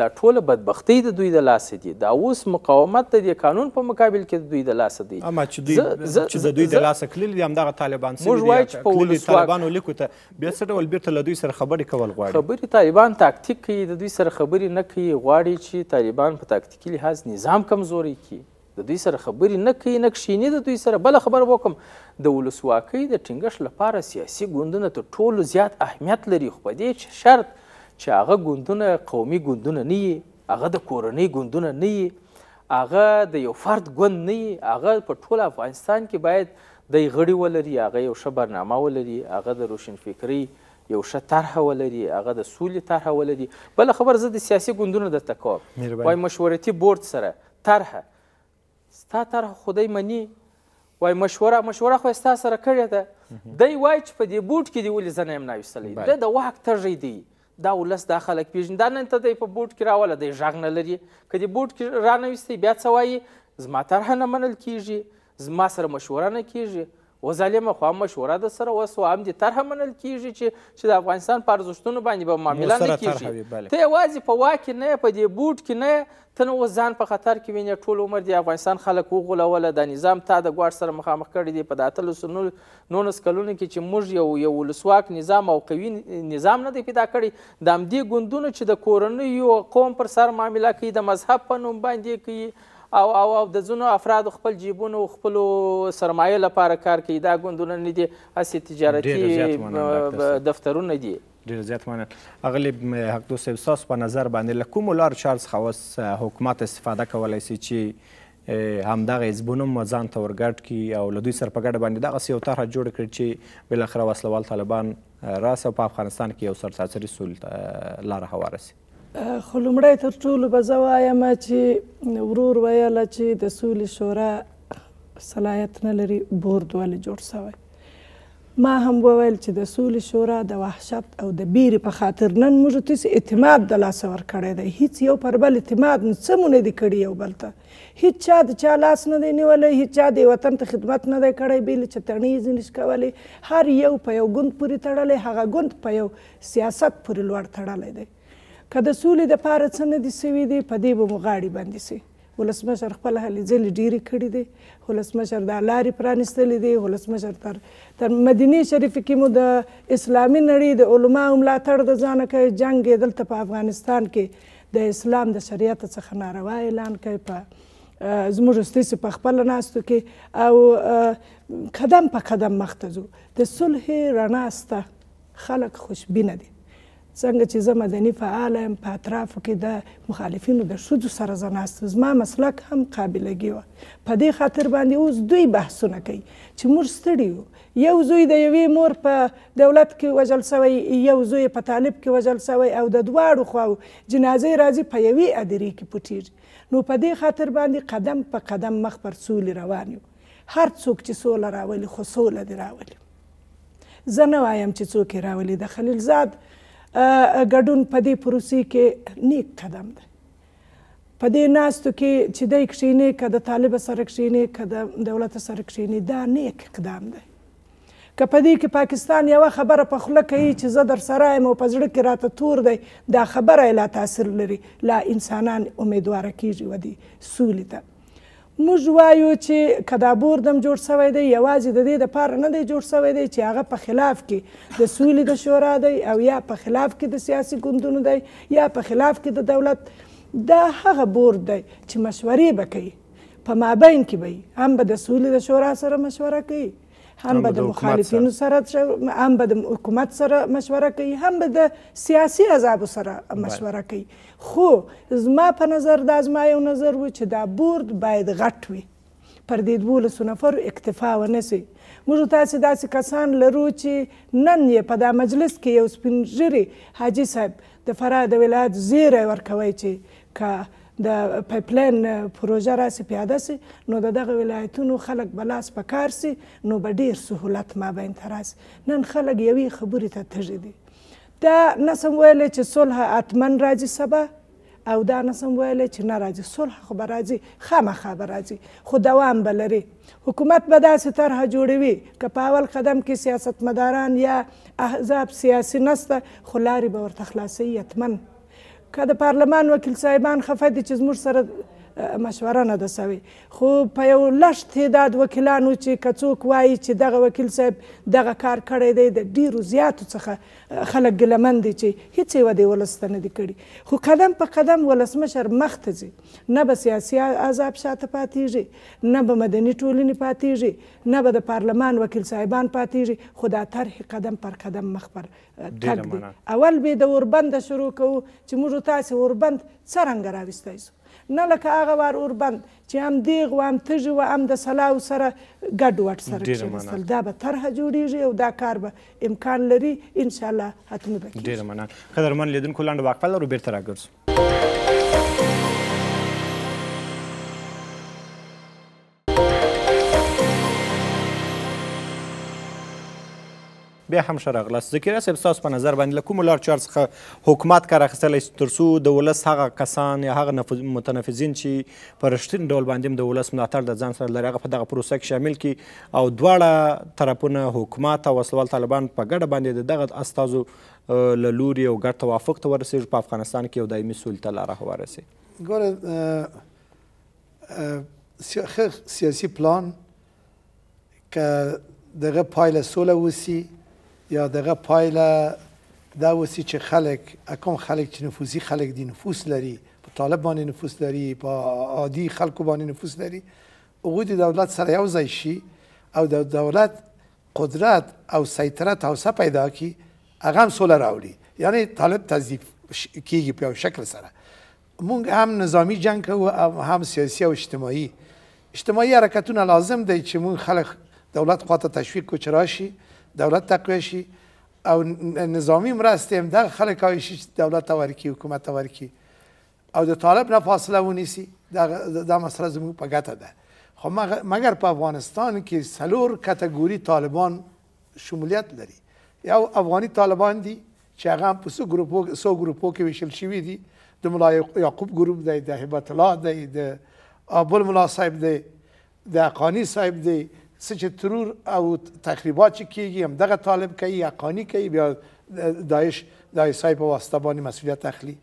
دا ټوله بدبختۍ د دوی د لاسه دي دا اوس مقاومت د دې قانون په مقابل کې د دوی د لاسه دي اما چې دوی چې د دوی د لاسه کلیل دي همدغه طالبان سوي دي طالبانو لیکو ته بیا څه ډول بیرته له دوی سره خبرې کول غواړي خبرې طالبان تاکتیک کوي د دوی سره خبرې نه کوي غواړي چې طالبان په تاکتیکي لحاظ نظام کمزوری کړي د دوی سره خبرې نه کوي نه کښیني د دوی سره بله خبره وکړم د ولسواکۍ د ټینګښت لپاره سیاسي ګوندونه تر ټولو زیات اهمیت لري خو په دې شرط چې هغه ګوندونه قومي ګوندونه نه یي هغه د کورنۍ ګوندونه نه یي هغه د یو فرد ګوند نه یي هغه په ټول افغانستان کې باید دی غړي ولري هغه یو ښه برنامه ولري هغه د روشنفکرۍ یو ښه طرحه ولري هغه د سولې طرحه ولري بله خبره زه د سیاسي ګوندونو درته کوم وایي مشورتي بورد سره طرحه ستا طرحه خدای مني وای مشوره مشوره خو ستا سره کړې ده دی وای چې په دې بوټ کې دی ولې زه نه یم ناویستلی ده د واک تږی دی دا ولس دا خلک پیژني دا نن ته دی په بوټ کې راوله دی غږ نه لري که دې بوټ کې رانویستی بیا څه وایي زما طرحه نه منل کیږي زما سره مشوره نه کیږي و ظالمه خو هم مشوره ده سره اوس و هم دې طرحه منل کېږي چې چې د افغانستان په ارزښتونو باندې به معامله نه کېږي ته یوازې په واک کې نه یې په دې بوټ کې نه ته نه اوس ځان په خطر کې وینې ټول عمر د افغانستان خلک وغولوله دا نظام تا د ګواښ سره مخامخ کړی دی په د اتلسو نولس کلونو کې چې موږ یو یو ولسواک نظام او قوي نظام نه دی پیدا کړی د همدې ګوندونو چې د کورنیو قوم پر سر معامله کوي د مذهب په نوم باندې کوي او او او د ځینو افرادو خپل جیبونو خپلو سرمایه لپاره کار کوي دا ګوندونه نه دي هسې تجارتي دفترونه دي ډېر زیات مننه اغلی حق دوست صاحب ستاسو په نظر باندې له کومو لارو چارلز خواص حکومت استفاده کولی سي چې همدغه حزبونه هم ځان ته ورګډ کړي او له دوی سره په ګډه باندې دغسې یو طرحه جوړه کړي چې بالاخره وسلوال طالبان راسه په افغانستان کې یو سرساسري سول لاره هواره سي خو لومړی تر ټولو به زه وایم چې ورور ویله چې د سولې شورا صلاحیت نه لري بورد ولې جوړ سوی ما هم وویل چې د سولې شورا د وحشت او د بیرې په خاطر نن موږ تاسې اعتماد د لاسه ورکړی دی هیڅ یو پر بل اعتماد څه مو نه دی کړي یو بل ته هیڅ چا د چا لاس نه دی نیولی هیڅ چا د وطن ته خدمت نه دی کړی بې له چتڼۍ یې ځینې شکولی هر یو په یو ګوند پورې تړلی هغه ګوند په یو سیاست پورې لوړ تړلی دی که د سولې د پاره څه نه دي سوي دي په دې به مو غاړې بندې سي ولسمشر خپل هلې ځلې ډېرې کړې دي ولسمشر دا لارې پرانیستلې دي ولسمشر تر تر مدینې شریفې کې مو د اسلامي نړۍ د علماو ملاتړ د ځانه کوي جنګ یې دلته په افغانستان کې د اسلام د شریعت څخه ناروا اعلان کوي په زموږ ستاسو په خپل ناستو کې او قدم په قدم مخته ځو د صلح رڼا سته خلک خوشبینه دي څنګه چې زه مدني فعاله یم په اطرافو کې د مخالفینو د ښځو سره زه ناست زما مسلک هم قابلګي وه په دې خاطر باندې اوس دوی بحثونه کوي چې موږ ستړي یو یو زوی د یوې مور په دولت کې وژل سوی یو زوی په طالب کې وژل سوی او د دواړو خواو جنازې راځي په یوې هدیرې کې پټیږي نو په دې خاطر باندې قدم په قدم مخ پر سولې روان یو هر څوک چې سوله راولي خو سوله دې راولي زه نه وایم چې څوک یې راولي د خلیلزاد ګډون په دې پروسې کې نیک قدم دی په دې ناستو کې چې دی کښینې که د طالبه سره کښینې که د دولت سره کښینې دا نیک اقدام دی که په دې کې پاکستان یوه خبره په خوله کوي چې زه در سره یم او په زړه کې راته تور دی دا خبره یې لا تاثیر لري لا انسانان امیدواره کیږي ودې سولې ته موږ وایو چې کدابور دم جوړ سوی دی یوازې د دې دپاره نه دی جوړ سوی دی چې هغه په خلاف کې د سولې د شورا دی او یا په خلاف کې د سیاسي ګوندونو دی یا په خلاف کې د دولت دا هغه بورد دی چې مشورې به کوي په مابین کې به هم به د سولې د شورا سره مشوره کوي هم به د مخالفینو سره هم به د حکومت سره مشوره کوي هم به د سیاسي احزابو سره مشوره کوي خو زما په نظر دا زما یو نظر و چې دا بورد باید غټ وي پر دې دولسو نفرو اکتفا ونه سي موږ تاسو داسې کسان لرو چې نن یې په دا مجلس کې یو سپین ژیری حاجي صاحب د فراه د ولایت زیری ورکوي چې که د پایپلاین پروژه راسي پیاده سي نو د دغه ولایتونو خلک به لاس په کار سي نو به ډیر سهولت مابین ته راسي نن خلک یوې خبرې ته تږي دي دا نسم ویلی چې صلح حتمن راځي سبا او دا نسم ویلی چې نه راځي صلح خو به راځي خامخا به راځي خو دوام به لري حکومت به داسې طرحه جوړوي که په اول قدم کې سیاستمداران یا احزاب سیاسي نسته خو لارې به ورته خلاصوي یتمن که د پارلمان وکیل صاحبان خفه دي چې زموږ سره مشوره نه ده سوې خو په یو لږ تعداد وکیلانو چې که څوک وایي چې دغه وکیل صاحب دغه کار کړی دی د ډیرو زیاتو څخه خلک ګیلهمند دي چې هیڅ یې ودې ولس ته نه دي کړي خو قدم په قدم ولسمشر مخته ځي نه به سیاسي عذاب شاته پاتیږي نه به مدني ټولنې پاتیږي نه به د پارلمان وکیل صاحبان پاتیږي خو دا طرح قدم پر قدم مخ پر تګ دی اول به د اوربند شروع کوو چې موږ تاسو اوربند څرنګه راوستای شو نه لکه هغه وار اوربند چې هم دیغ و هم تږي و هم د سلاو سره ګډوډ سره کښېنستل دا به طرحه جوړیږي او دا کار به امکان لري انشاءالله حتمي به کېږي ډېره مننه قدرمن لیدونکو لنډه وقفه لرو بېرته راګرځو بیا هم ښه راغلاست ذکیره صاحب ستاسو په نظر باندې له کومو لار چار څخه حکومت کار اخیستلی ترڅو د ولس هغه کسان یا هغه متنفذین چې په رښتین ډول باندې د ولس ملاتړ د ځان سره لري هغه په دغه پروسه کې شامل کی او دواړه طرفونه حکومت او وسلوال طالبان په ګډه باندې دغه استازو له لوري او ګډ توافق ته ورسېږو په افغانستان کې یو دایمي سولې ته لاره هواره سي ګوره سیاسي پلان که دغه پایله سوله وسی یا دغه پایله دا وسی چې خلک اکم خلک چې نفوسي خلک دي نفوس لري په طالب باندې نفوس لري په عادي خلکو باندې نفوس لري دولت سره یو ځای شي او د دولت قدرت او سیطرت توسه پیدا کی هغه هم سوله راوړي یعنی طالب تضیف کیږي په شکل سره مونږ هم نظامی جنگ او هم سیاسی او اجتماعی اجتماعي حرکتونه لازم دی چې مونږ خلک دولت خواته تشویق کو دولت تقویه شي او نظامی مرستې هم دغه خلک کولی شي چې دولت ته ورکړي حکومت ته ورکړي او د طالب نه فاصله ونیسي دا مسله زموږ په ګټه ده خو مګر په افغانستان کې څلور کټګوري طالبان شمولیت لري یو افغاني طالبان دي چې هغه په څو ګروپو څو ګروپو کې ویشل شوي دي د ملا یعقوب ګروپ دی د هبت الله دی د ابوالملا صاحب دی د حقاني صاحب دی څه چې ترور او تخریبات چې کیږي همدغه طالب کوي حقاني کوي بیا داعش د ایسای په واسطه باندې مسئولیت اخلي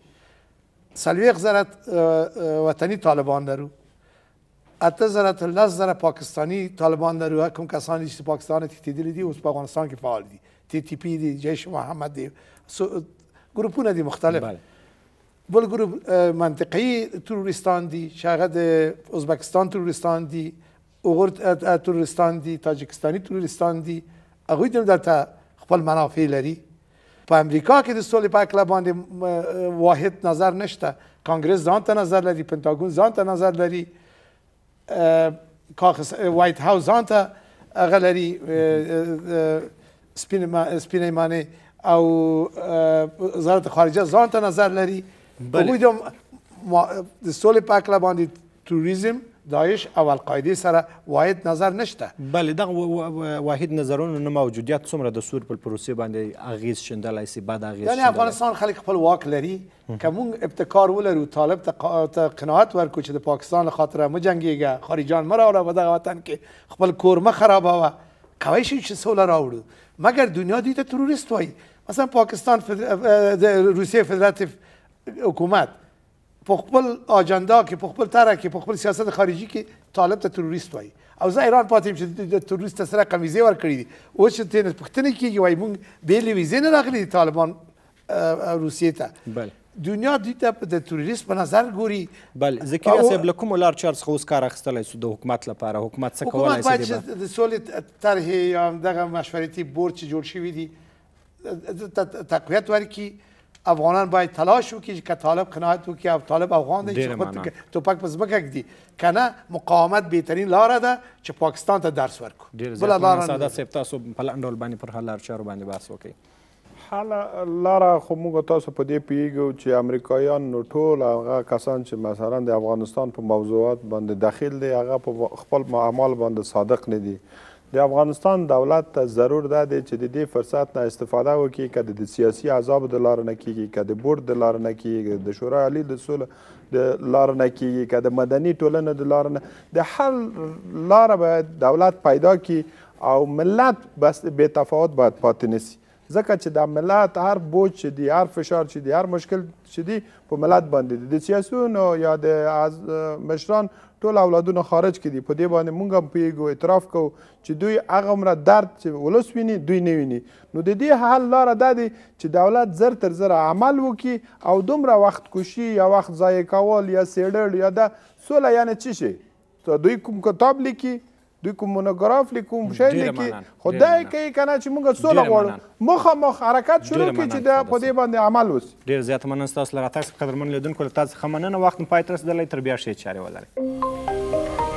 څلوېښت زره وطني طالبان درو اته زره تر لس زره پاکستانی طالبان درو هر کوم کسانی چې پاکستان تښتېدلي دي اوس په افغانستان کې فعال دي تی تی پی دي جیش محمد دي ګروپونه دي مختلف بله. بل ګروپ منطقي تروریستان دي چې هغه د ازبکستان تروریستان دي اوغور تورستان دي تاجکستاني تورستان دي هغوی هم درته خپل منافع لري په امریکا کې د سولې په هکله باندې واحد نظر نشته کانګرس ځان ته نظر لري پنټاګون ځان ته نظر لري کاخ وایټ هاوس ځان ته هغه لري سپین ایمانې او وزارت خارجه ځان ته نظر لري هغوی د سولې په هکله باندې توریزم داعش او القاعده سره واحد نظر نشته بله دغه واحد نظرونو نه موجودیت څومره د سور په پروسې باندې اغیز شندلای سي بعد اغیز یعنی افغانستان خلک خپل واک لري که مونږ ابتکار ولرو طالب ته قناعت ورکو چې د پاکستان خاطره مو جنگیږه خارجان مراله به دغه وطن کې خپل کور مه خرابوه کوی شي چې سوله راوړو مګر دنیا دوی ته تروریست وایي مثلا پاکستان فدر... روسیه فدراتیو حکومت په خپل اجنډا کې په خپل طرح کې په خپل سیاست خارجي کې طالب ته تروریست وایي او زه ایران پاتې یم چې د تروریست سره قمیزې ورکړي دي اوس چې ترې پوښتنه کېږي وایي موږ بېلې ویزې نه راغلي دي طالبان روسیې ته بله دنیا دوی ته د تروریست په نظر ګوري بله ذکریا صاحب له کومو لارو چارو څخه اوس کار اخیستلی سو د حکومت لپاره حکومت څه کولی سي حکومت باید د سولې طرحې یا دغه مشورتي بورډ چې جوړ شوي دي تقویت ورکړي افغانان باید تلاش وکړي چې طالب قناعت وکړي او طالب افغان دی چې خپل ټوپک په ځمکه کړي کنه مقاومت بهترین لاره ده چې پاکستان ته درس ورکړو بله لاره ساده صاحب تاسو په لنډ ډول باندې پر هر لار چارو باندې بحث وکړئ حالا لاره خو موږ تاسو په دې پیږو چې امریکایان نو ټول هغه کسان چې مثلا د افغانستان په موضوعات باندې داخل دي هغه په خپل معامل باندې صادق نه دي د افغانستان دولت ته ضرور ده چې د دې فرصت نه استفاده وکړي که د سیاسي عذاب د لار نه کیږي که د بورډ د لار نه کیږي د شورا عالی د سولې د لار نه کیږي که د مدني ټولنې د لار نه د حل لار باید دولت پیدا کړي او ملت بس بې تفاوت باید پاتې نسی ځکه چې دا ملت هر بوج چې دی هر فشار چې دی هر مشکل چې دی په ملت باندې دی د سیاسونو یا د مشران ټول اولادونه خارج کړي په دې باندې مونږ هم پیږو اعتراف کوو چې دوی هغه مره درد چې ولس ویني دوی نه ویني نو د دې حل لاره دا دی چې دولت زر تر زر عمل وکړي او دومره وخت کوشي یا وخت ضایع کول یا سیډل یا دا سوله یعنی څه شي دوی کوم کتاب لیکي دوی کوم مونوګراف لیکوم شی لیکي خدای کوي کنه چې موږ سوله غواړو مخامخ حرکت شروع کړي چې دا په دې باندې عمل وسی ډیر زیات مننه تاسو لپاره تاسو قدرمن لیدونکو له تاسو خمننه وخت پاترس دلای تر بیا شی چاره ولري